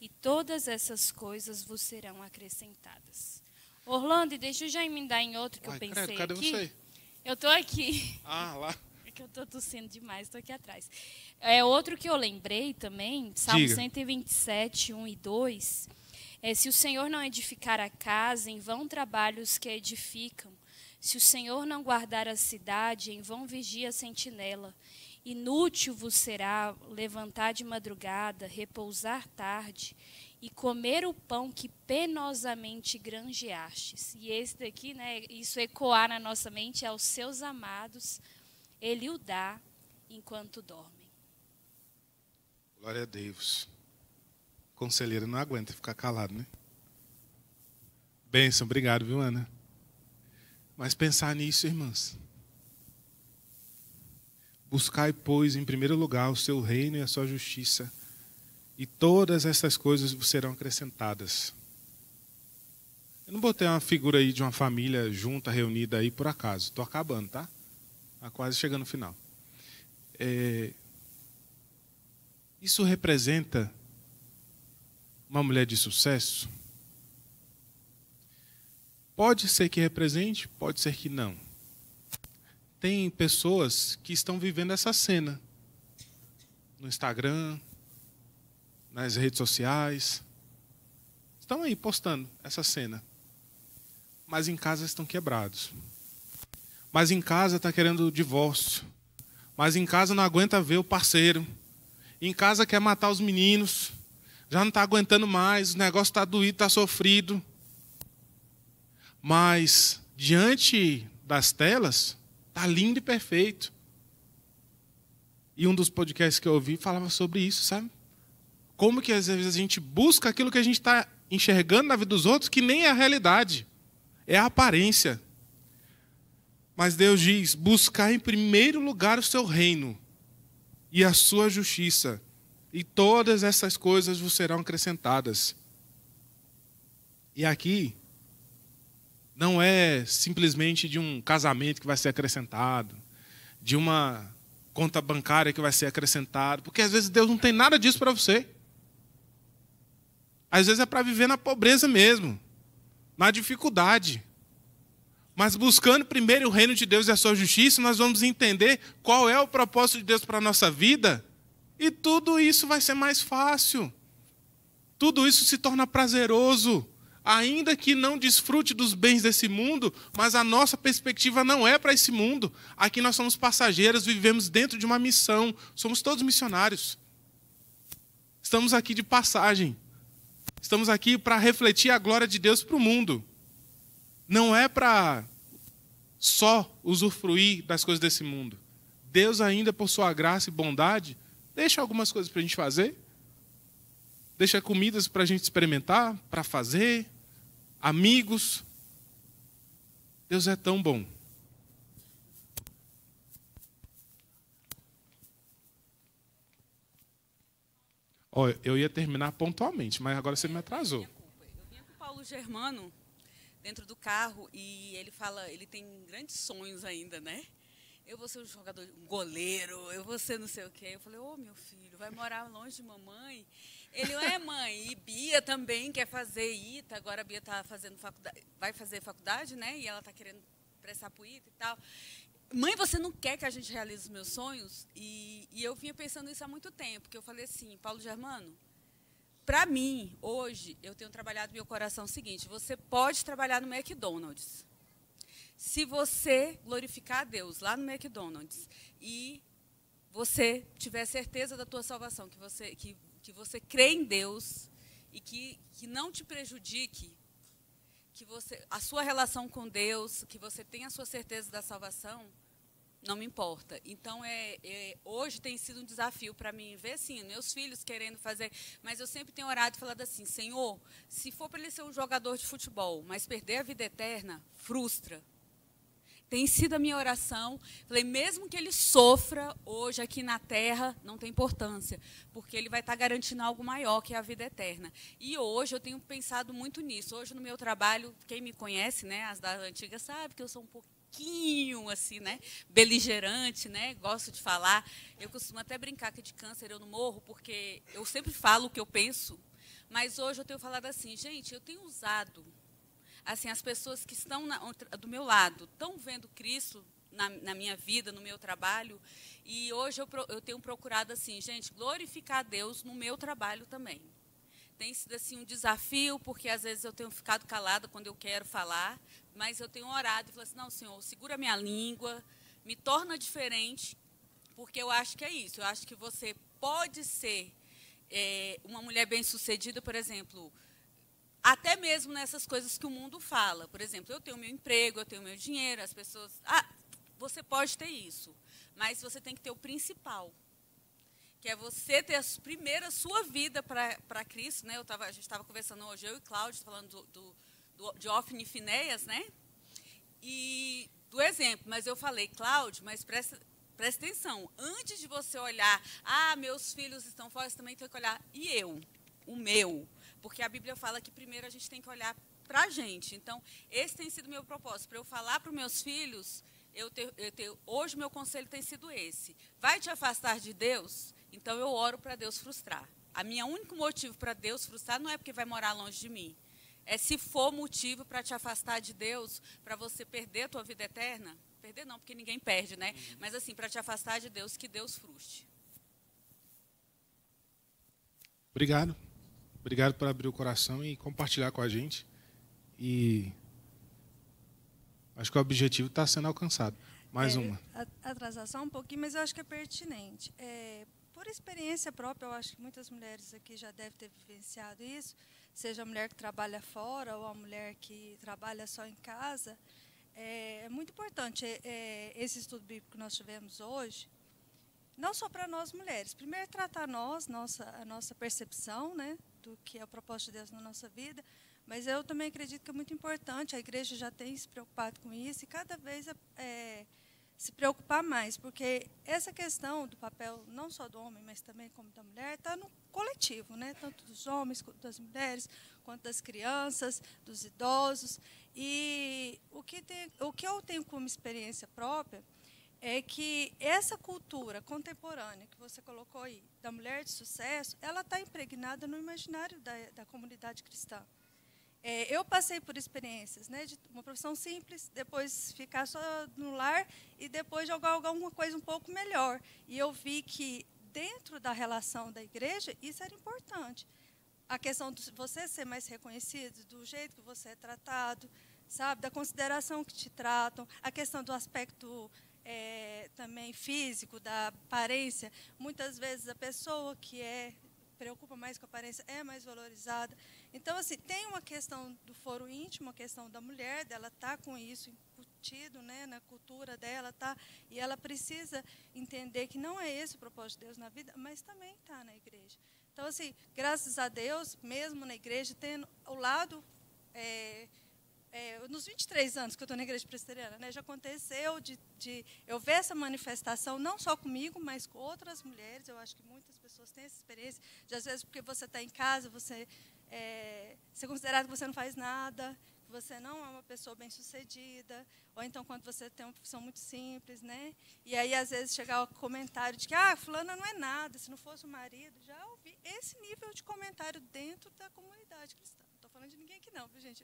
e todas essas coisas vos serão acrescentadas. Orlando, deixa eu já emendar em outro que Ai, eu pensei credo, cadê aqui. Você? Eu tô aqui. Ah, lá. É que eu tô tossindo demais, tô aqui atrás. É outro que eu lembrei também, Salmo Diga. 127, 1 e 2. É, se o Senhor não edificar a casa, em vão trabalhos que edificam. Se o Senhor não guardar a cidade, em vão vigia a sentinela. Inútil vos será levantar de madrugada, repousar tarde, e comer o pão que penosamente granjeastes. E esse daqui, né, isso ecoar na nossa mente, é aos seus amados, ele o dá enquanto dormem. Glória a Deus. Conselheiro não aguenta ficar calado, né? Bênção, obrigado, viu, Ana? Mas pensar nisso, irmãs. Buscai, pois, em primeiro lugar o seu reino e a sua justiça e todas essas coisas serão acrescentadas. Eu não botei uma figura aí de uma família junta, reunida aí por acaso. Estou acabando, tá? Está quase chegando no final. É... Isso representa uma mulher de sucesso? Pode ser que represente, pode ser que não. Tem pessoas que estão vivendo essa cena no Instagram, nas redes sociais. Estão aí postando essa cena. Mas em casa estão quebrados. Mas em casa está querendo divórcio. Mas em casa não aguenta ver o parceiro. Em casa quer matar os meninos. Já não está aguentando mais. O negócio está doído, está sofrido. Mas diante das telas, está lindo e perfeito. E um dos podcasts que eu ouvi falava sobre isso, sabe? Como que às vezes a gente busca aquilo que a gente está enxergando na vida dos outros que nem é a realidade, é a aparência. Mas Deus diz: buscar em primeiro lugar o seu reino e a sua justiça, e todas essas coisas vos serão acrescentadas. E aqui não é simplesmente de um casamento que vai ser acrescentado, de uma conta bancária que vai ser acrescentado, porque às vezes Deus não tem nada disso para você. Às vezes é para viver na pobreza mesmo, na dificuldade. Mas buscando primeiro o reino de Deus e a sua justiça, nós vamos entender qual é o propósito de Deus para a nossa vida, e tudo isso vai ser mais fácil. Tudo isso se torna prazeroso, ainda que não desfrute dos bens desse mundo, mas a nossa perspectiva não é para esse mundo. Aqui nós somos passageiros, vivemos dentro de uma missão, somos todos missionários. Estamos aqui de passagem. Estamos aqui para refletir a glória de Deus para o mundo. Não é para só usufruir das coisas desse mundo. Deus, ainda por sua graça e bondade, deixa algumas coisas para a gente fazer, deixa comidas para a gente experimentar, para fazer, amigos. Deus é tão bom. Olha, eu ia terminar pontualmente, mas agora você me atrasou. Eu vinha com o Paulo Germano dentro do carro e ele fala, ele tem grandes sonhos ainda, né? Eu vou ser um jogador, um goleiro, eu vou ser não sei o quê. Eu falei, ô oh, meu filho, vai morar longe de mamãe? Ele, é mãe, e Bia também quer fazer ITA, agora a Bia tá fazendo faculdade, vai fazer faculdade, né? E ela tá querendo prestar pro ITA e tal mãe, você não quer que a gente realize os meus sonhos? E, e eu vinha pensando isso há muito tempo, que eu falei assim, Paulo Germano, para mim, hoje, eu tenho trabalhado meu coração o seguinte, você pode trabalhar no McDonald's, se você glorificar a Deus lá no McDonald's e você tiver certeza da tua salvação, que você, que, que você crê em Deus e que, que não te prejudique que você, a sua relação com Deus, que você tem a sua certeza da salvação, não me importa. Então, é, é hoje tem sido um desafio para mim ver, assim, meus filhos querendo fazer, mas eu sempre tenho orado e falado assim, Senhor, se for para ele ser um jogador de futebol, mas perder a vida eterna, frustra, tem sido a minha oração. Falei, mesmo que ele sofra hoje aqui na terra, não tem importância, porque ele vai estar garantindo algo maior, que é a vida eterna. E hoje eu tenho pensado muito nisso. Hoje no meu trabalho, quem me conhece, né, as da antiga sabe que eu sou um pouquinho assim, né, beligerante, né, gosto de falar. Eu costumo até brincar que de câncer eu não morro, porque eu sempre falo o que eu penso. Mas hoje eu tenho falado assim, gente, eu tenho usado assim, as pessoas que estão na, do meu lado estão vendo Cristo na, na, minha vida, no meu trabalho. E hoje eu, eu tenho procurado, assim, gente, glorificar a Deus no meu trabalho também. Tem sido, assim, um desafio, porque às vezes eu tenho ficado calada quando eu quero falar, mas eu tenho orado e falado assim, não, Senhor, segura minha língua, me torna diferente, porque eu acho que é isso. Eu acho que você pode ser é, uma mulher bem-sucedida, por exemplo, até mesmo nessas coisas que o mundo fala. Por exemplo, eu tenho meu emprego, eu tenho meu dinheiro, as pessoas. Ah, você pode ter isso, mas você tem que ter o principal, que é você ter a primeira sua vida para Cristo. Né? Eu tava, a gente estava conversando hoje, eu e Cláudio, falando do, do, de Ofni e Finéias, né? E do exemplo, mas eu falei, Cláudio, mas presta, presta atenção, antes de você olhar, ah, meus filhos estão fora, você também tem que olhar, e eu? O meu? Porque a Bíblia fala que primeiro a gente tem que olhar para a gente. Então, esse tem sido meu propósito, para eu falar para os meus filhos, eu ter, eu ter, hoje meu conselho tem sido esse. Vai te afastar de Deus? Então, eu oro para Deus frustrar. A minha único motivo para Deus frustrar não é porque vai morar longe de mim. É se for motivo para te afastar de Deus, para você perder a tua vida eterna. Perder não, porque ninguém perde, né? Uhum. Mas assim, para te afastar de Deus, que Deus frustre. Obrigado. Obrigado por abrir o coração e compartilhar com a gente. E acho que o objetivo está sendo alcançado. Mais é, uma. Atrasar só um pouquinho, mas eu acho que é pertinente. É, por experiência própria, eu acho que muitas mulheres aqui já devem ter vivenciado isso, seja a mulher que trabalha fora ou a mulher que trabalha só em casa. É, é muito importante é, é, esse estudo bíblico que nós tivemos hoje, não só para nós mulheres. Primeiro, tratar nós, nossa, a nossa percepção, né? do que é o propósito de Deus na nossa vida, mas eu também acredito que é muito importante, a igreja já tem se preocupado com isso e cada vez é, se preocupar mais, porque essa questão do papel não só do homem, mas também como da mulher, está no coletivo, né? tanto dos homens, quanto das mulheres, quanto das crianças, dos idosos. E o que, tem, o que eu tenho como experiência própria é que essa cultura contemporânea que você colocou aí, da mulher de sucesso, ela está impregnada no imaginário da, da comunidade cristã. É, eu passei por experiências, né, de uma profissão simples, depois ficar só no lar e depois jogar alguma coisa um pouco melhor. E eu vi que dentro da relação da igreja isso era importante. A questão de você ser mais reconhecido, do jeito que você é tratado, sabe, da consideração que te tratam, a questão do aspecto é, também físico, da aparência, muitas vezes a pessoa que é preocupa mais com a aparência é mais valorizada. Então, assim, tem uma questão do foro íntimo, a questão da mulher, dela tá com isso incutido né, na cultura dela, tá, e ela precisa entender que não é esse o propósito de Deus na vida, mas também está na igreja. Então, assim, graças a Deus, mesmo na igreja, tendo o lado é, é, nos 23 anos que eu estou na igreja presbiteriana, né, já aconteceu de, de, eu ver essa manifestação, não só comigo, mas com outras mulheres. Eu acho que muitas pessoas têm essa experiência, de às vezes, porque você está em casa, você é, ser considerado que você não faz nada, que você não é uma pessoa bem-sucedida, ou então quando você tem uma profissão muito simples, né? E aí, às vezes, chegar o comentário de que, ah, fulana não é nada, se não fosse o marido. Já ouvi esse nível de comentário dentro da comunidade cristã. Não estou falando de ninguém aqui, não, gente?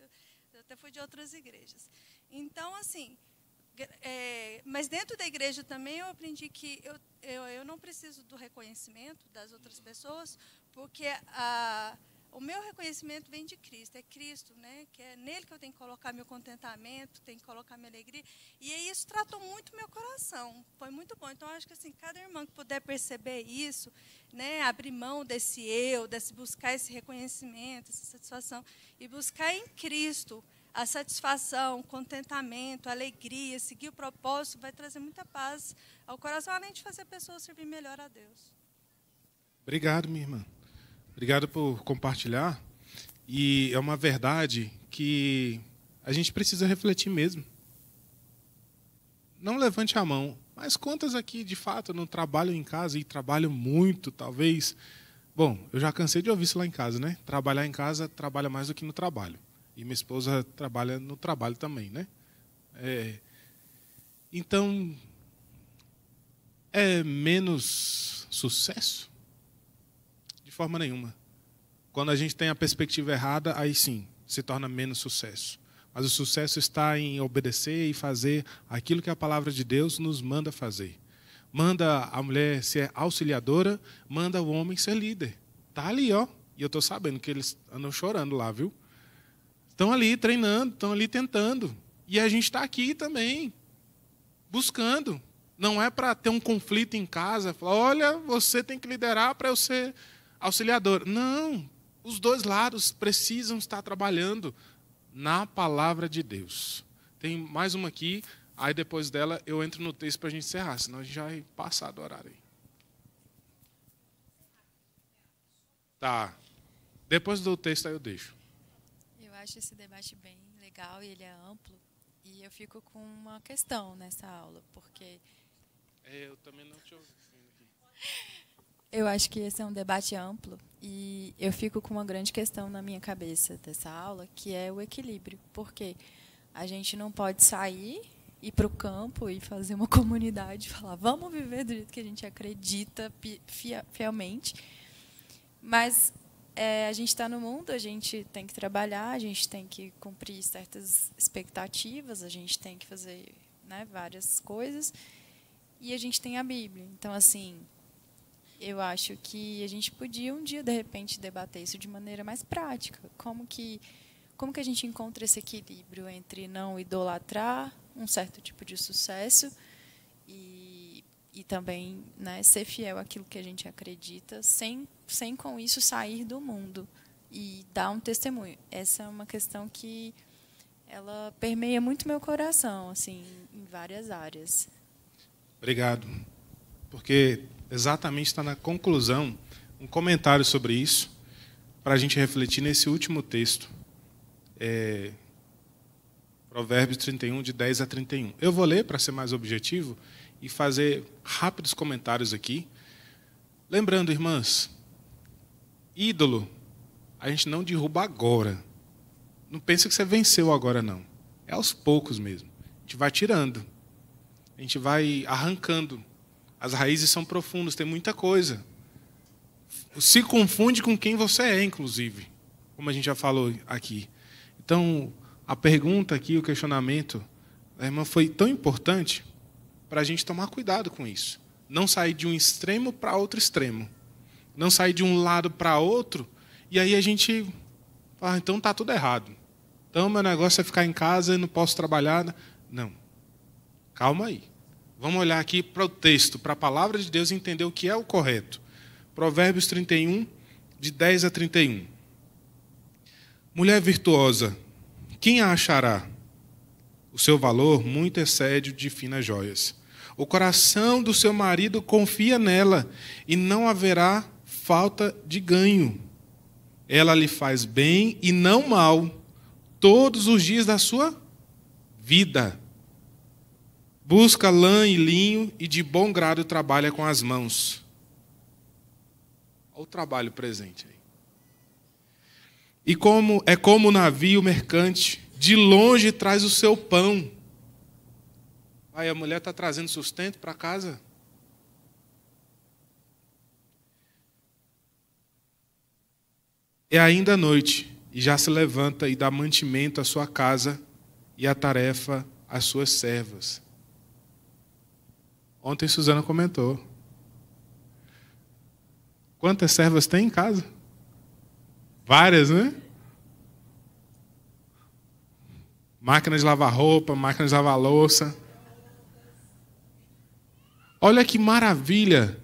até fui de outras igrejas. Então, assim, é, mas dentro da igreja também eu aprendi que eu, eu, eu não preciso do reconhecimento das outras pessoas, porque a o meu reconhecimento vem de Cristo, é Cristo, né? Que é nele que eu tenho que colocar meu contentamento, tenho que colocar minha alegria. E isso tratou muito meu coração. Foi muito bom. Então acho que assim, cada irmã que puder perceber isso, né, abrir mão desse eu, desse buscar esse reconhecimento, essa satisfação e buscar em Cristo a satisfação, o contentamento, a alegria, seguir o propósito, vai trazer muita paz ao coração, além de fazer a pessoa servir melhor a Deus. Obrigado, minha irmã. Obrigado por compartilhar. E é uma verdade que a gente precisa refletir mesmo. Não levante a mão, mas quantas aqui de fato não trabalham em casa e trabalham muito, talvez? Bom, eu já cansei de ouvir isso lá em casa, né? Trabalhar em casa trabalha mais do que no trabalho. E minha esposa trabalha no trabalho também, né? É... Então, é menos sucesso? forma nenhuma. Quando a gente tem a perspectiva errada, aí sim, se torna menos sucesso. Mas o sucesso está em obedecer e fazer aquilo que a palavra de Deus nos manda fazer. Manda a mulher ser auxiliadora, manda o homem ser líder. Tá ali, ó. E eu estou sabendo que eles andam chorando lá, viu? Estão ali treinando, estão ali tentando. E a gente está aqui também, buscando. Não é para ter um conflito em casa, falar, olha, você tem que liderar para eu ser auxiliador. Não, os dois lados precisam estar trabalhando na palavra de Deus. Tem mais uma aqui, aí depois dela eu entro no texto para a gente encerrar, senão a gente já vai passar do horário. Aí. Tá. Depois do texto aí eu deixo. Eu acho esse debate bem legal e ele é amplo. E eu fico com uma questão nessa aula, porque. É, eu também não te ouvi aqui. Eu acho que esse é um debate amplo e eu fico com uma grande questão na minha cabeça dessa aula, que é o equilíbrio. Porque a gente não pode sair, ir para o campo e fazer uma comunidade, falar, vamos viver do jeito que a gente acredita fielmente. Mas é, a gente está no mundo, a gente tem que trabalhar, a gente tem que cumprir certas expectativas, a gente tem que fazer né, várias coisas. E a gente tem a Bíblia. Então, assim, eu acho que a gente podia um dia de repente debater isso de maneira mais prática, como que como que a gente encontra esse equilíbrio entre não idolatrar um certo tipo de sucesso e, e também né, ser fiel àquilo que a gente acredita, sem, sem com isso sair do mundo e dar um testemunho. Essa é uma questão que ela permeia muito meu coração, assim, em várias áreas. Obrigado porque exatamente está na conclusão um comentário sobre isso, para a gente refletir nesse último texto. É, Provérbios 31, de 10 a 31. Eu vou ler, para ser mais objetivo, e fazer rápidos comentários aqui. Lembrando, irmãs, ídolo, a gente não derruba agora. Não pensa que você venceu agora, não. É aos poucos mesmo. A gente vai tirando. A gente vai arrancando as raízes são profundas, tem muita coisa. Se confunde com quem você é, inclusive, como a gente já falou aqui. Então, a pergunta aqui, o questionamento da irmã foi tão importante para a gente tomar cuidado com isso. Não sair de um extremo para outro extremo. Não sair de um lado para outro e aí a gente fala, ah, então tá tudo errado. Então meu negócio é ficar em casa, e não posso trabalhar. Né? Não. Calma aí. Vamos olhar aqui para o texto, para a palavra de Deus entender o que é o correto. Provérbios 31, de 10 a 31. Mulher virtuosa, quem a achará? O seu valor muito excede de finas joias. O coração do seu marido confia nela, e não haverá falta de ganho. Ela lhe faz bem e não mal todos os dias da sua vida busca lã e linho e de bom grado trabalha com as mãos. Olha o trabalho presente aí. E como é como o navio mercante, de longe traz o seu pão. Aí a mulher está trazendo sustento para casa. É ainda noite, e já se levanta e dá mantimento à sua casa e a tarefa às suas servas. Ontem Suzana comentou. Quantas servas tem em casa? Várias, né? Máquina de lavar roupa, máquina de lavar louça. Olha que maravilha!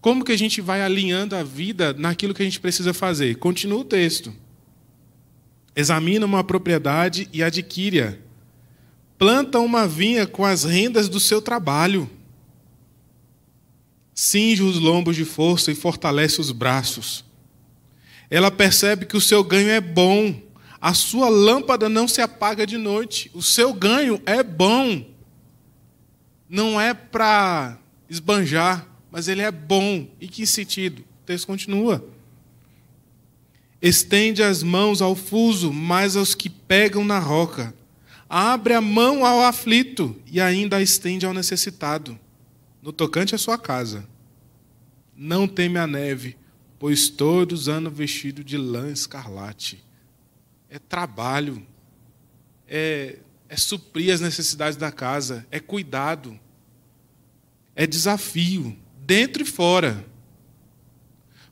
Como que a gente vai alinhando a vida naquilo que a gente precisa fazer? Continua o texto. Examina uma propriedade e adquire-a. Planta uma vinha com as rendas do seu trabalho cinge os lombos de força e fortalece os braços. Ela percebe que o seu ganho é bom, a sua lâmpada não se apaga de noite, o seu ganho é bom. Não é para esbanjar, mas ele é bom. E que sentido? O texto continua. Estende as mãos ao fuso, mas aos que pegam na roca. Abre a mão ao aflito e ainda a estende ao necessitado no tocante à sua casa. Não teme a neve, pois todos andam vestidos de lã escarlate. É trabalho, é, é suprir as necessidades da casa, é cuidado, é desafio, dentro e fora.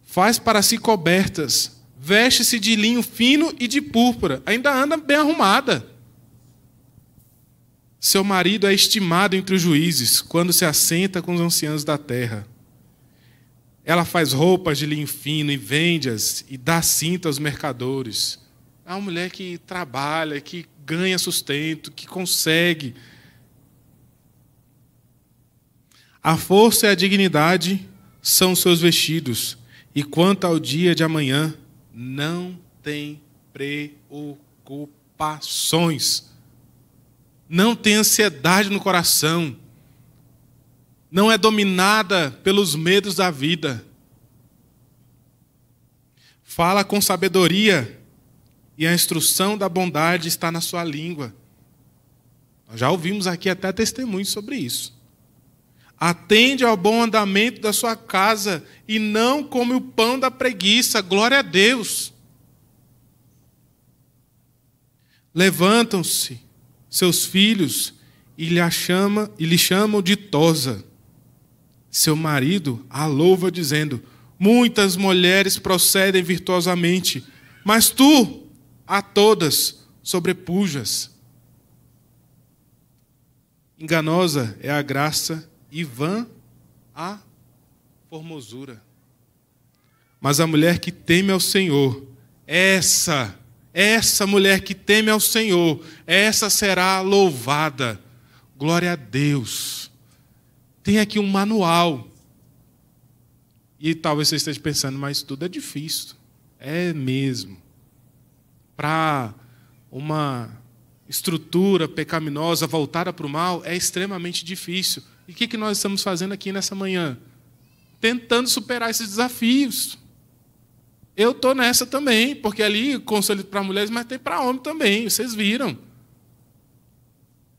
Faz para si cobertas, veste-se de linho fino e de púrpura, ainda anda bem arrumada. Seu marido é estimado entre os juízes quando se assenta com os anciãos da terra. Ela faz roupas de linho fino e vende-as e dá cinta aos mercadores. É uma mulher que trabalha, que ganha sustento, que consegue. A força e a dignidade são seus vestidos, e quanto ao dia de amanhã, não tem preocupações não tem ansiedade no coração, não é dominada pelos medos da vida. Fala com sabedoria e a instrução da bondade está na sua língua. Nós já ouvimos aqui até testemunhos sobre isso. Atende ao bom andamento da sua casa e não come o pão da preguiça. Glória a Deus. Levantam-se seus filhos e lhe, chama, e lhe chamam de tosa. Seu marido a louva, dizendo: Muitas mulheres procedem virtuosamente, mas tu a todas sobrepujas. Enganosa é a graça e vã a formosura. Mas a mulher que teme ao Senhor, essa essa mulher que teme ao Senhor, essa será louvada. Glória a Deus. Tem aqui um manual. E talvez você esteja pensando, mas tudo é difícil. É mesmo. Para uma estrutura pecaminosa voltada para o mal é extremamente difícil. E o que nós estamos fazendo aqui nessa manhã? Tentando superar esses desafios. Eu estou nessa também, porque ali conselho para mulheres, mas tem para homem também, vocês viram.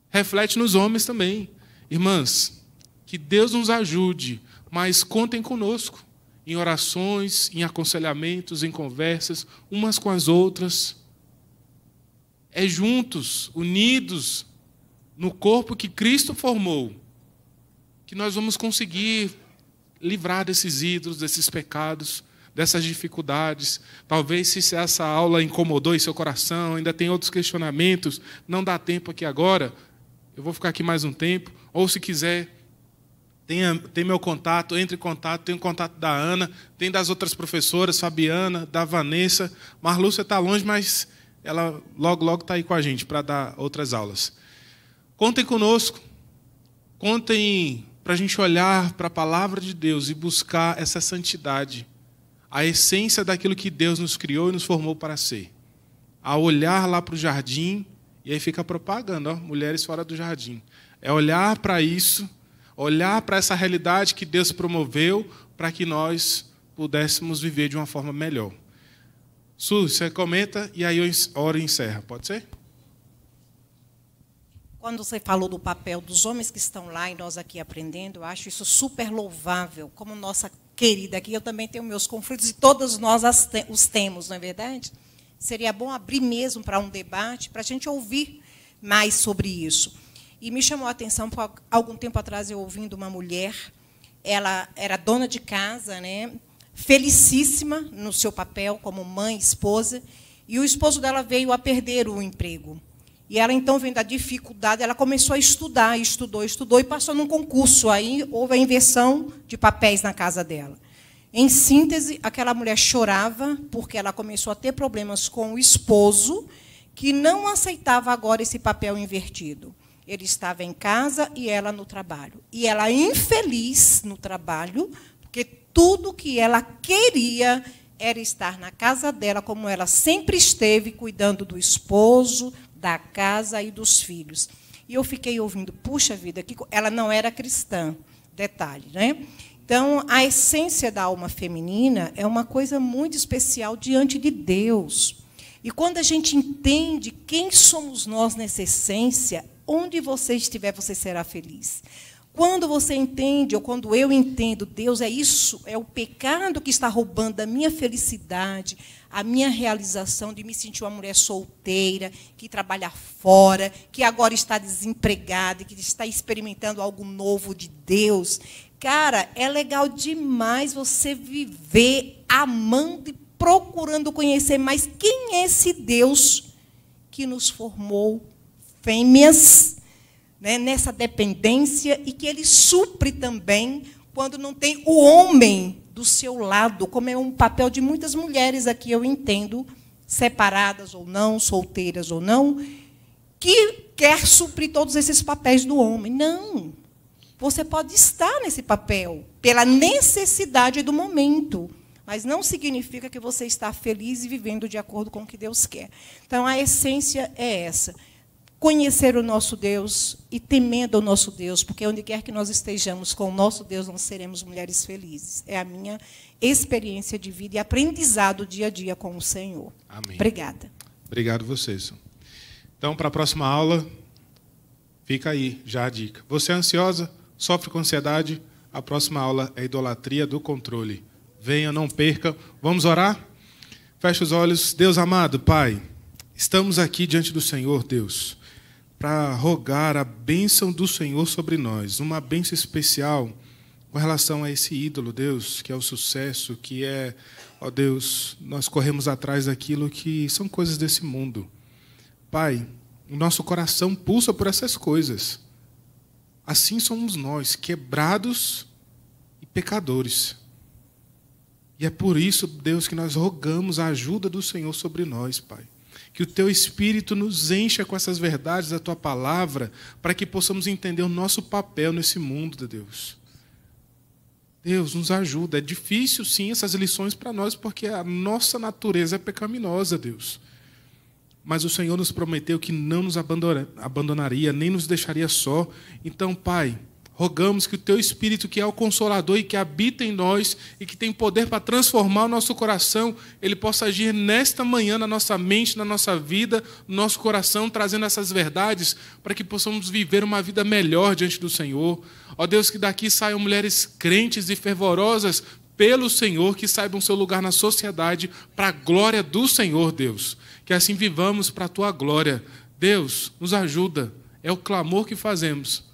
Reflete nos homens também. Irmãs, que Deus nos ajude, mas contem conosco em orações, em aconselhamentos, em conversas, umas com as outras. É juntos, unidos, no corpo que Cristo formou, que nós vamos conseguir livrar desses ídolos, desses pecados dessas dificuldades. Talvez se essa aula incomodou em seu coração, ainda tem outros questionamentos, não dá tempo aqui agora, eu vou ficar aqui mais um tempo. Ou se quiser, tenha, tem meu contato, entre em contato, tem o contato da Ana, tem das outras professoras, Fabiana, da Vanessa. Marlúcia está longe, mas ela logo, logo está aí com a gente para dar outras aulas. Contem conosco, contem para a gente olhar para a palavra de Deus e buscar essa santidade a essência daquilo que Deus nos criou e nos formou para ser. A olhar lá para o jardim, e aí fica propaganda, ó, mulheres fora do jardim. É olhar para isso, olhar para essa realidade que Deus promoveu para que nós pudéssemos viver de uma forma melhor. Su, você comenta e aí eu oro e encerra, pode ser? Quando você falou do papel dos homens que estão lá e nós aqui aprendendo, eu acho isso super louvável, como nossa querida que eu também tenho meus conflitos e todos nós os temos, não é verdade? Seria bom abrir mesmo para um debate, para a gente ouvir mais sobre isso. E me chamou a atenção, algum tempo atrás, eu ouvindo uma mulher, ela era dona de casa, né? felicíssima no seu papel como mãe, esposa, e o esposo dela veio a perder o emprego. E ela então vendo a dificuldade, ela começou a estudar, estudou, estudou e passou num concurso. Aí houve a inversão de papéis na casa dela. Em síntese, aquela mulher chorava porque ela começou a ter problemas com o esposo que não aceitava agora esse papel invertido. Ele estava em casa e ela no trabalho. E ela infeliz no trabalho, porque tudo que ela queria era estar na casa dela, como ela sempre esteve, cuidando do esposo, da casa e dos filhos. E eu fiquei ouvindo, puxa vida, que ela não era cristã, detalhe, né? Então, a essência da alma feminina é uma coisa muito especial diante de Deus. E quando a gente entende quem somos nós nessa essência, onde você estiver, você será feliz. Quando você entende, ou quando eu entendo, Deus é isso, é o pecado que está roubando a minha felicidade, a minha realização de me sentir uma mulher solteira, que trabalha fora, que agora está desempregada, que está experimentando algo novo de Deus. Cara, é legal demais você viver amando e procurando conhecer mais quem é esse Deus que nos formou fêmeas né, nessa dependência e que ele supre também quando não tem o homem do seu lado, como é um papel de muitas mulheres aqui, eu entendo, separadas ou não, solteiras ou não, que quer suprir todos esses papéis do homem. Não. Você pode estar nesse papel pela necessidade do momento, mas não significa que você está feliz e vivendo de acordo com o que Deus quer. Então a essência é essa conhecer o nosso Deus e temendo o nosso Deus, porque onde quer que nós estejamos com o nosso Deus, nós seremos mulheres felizes. É a minha experiência de vida e aprendizado dia a dia com o Senhor. Amém. Obrigada. Obrigado vocês. Então, para a próxima aula, fica aí já a dica. Você é ansiosa? Sofre com ansiedade? A próxima aula é idolatria do controle. Venha, não perca. Vamos orar? Feche os olhos. Deus amado, Pai, estamos aqui diante do Senhor, Deus para rogar a bênção do Senhor sobre nós, uma bênção especial com relação a esse ídolo, Deus, que é o sucesso, que é, ó Deus, nós corremos atrás daquilo que são coisas desse mundo. Pai, o nosso coração pulsa por essas coisas. Assim somos nós, quebrados e pecadores. E é por isso, Deus, que nós rogamos a ajuda do Senhor sobre nós, Pai. Que o teu espírito nos encha com essas verdades da tua palavra, para que possamos entender o nosso papel nesse mundo, Deus. Deus, nos ajuda. É difícil, sim, essas lições para nós, porque a nossa natureza é pecaminosa, Deus. Mas o Senhor nos prometeu que não nos abandonaria, nem nos deixaria só. Então, Pai, Rogamos que o teu Espírito, que é o Consolador e que habita em nós e que tem poder para transformar o nosso coração, ele possa agir nesta manhã na nossa mente, na nossa vida, no nosso coração, trazendo essas verdades para que possamos viver uma vida melhor diante do Senhor. Ó Deus, que daqui saiam mulheres crentes e fervorosas pelo Senhor, que saibam seu lugar na sociedade, para a glória do Senhor, Deus. Que assim vivamos para a tua glória. Deus, nos ajuda. É o clamor que fazemos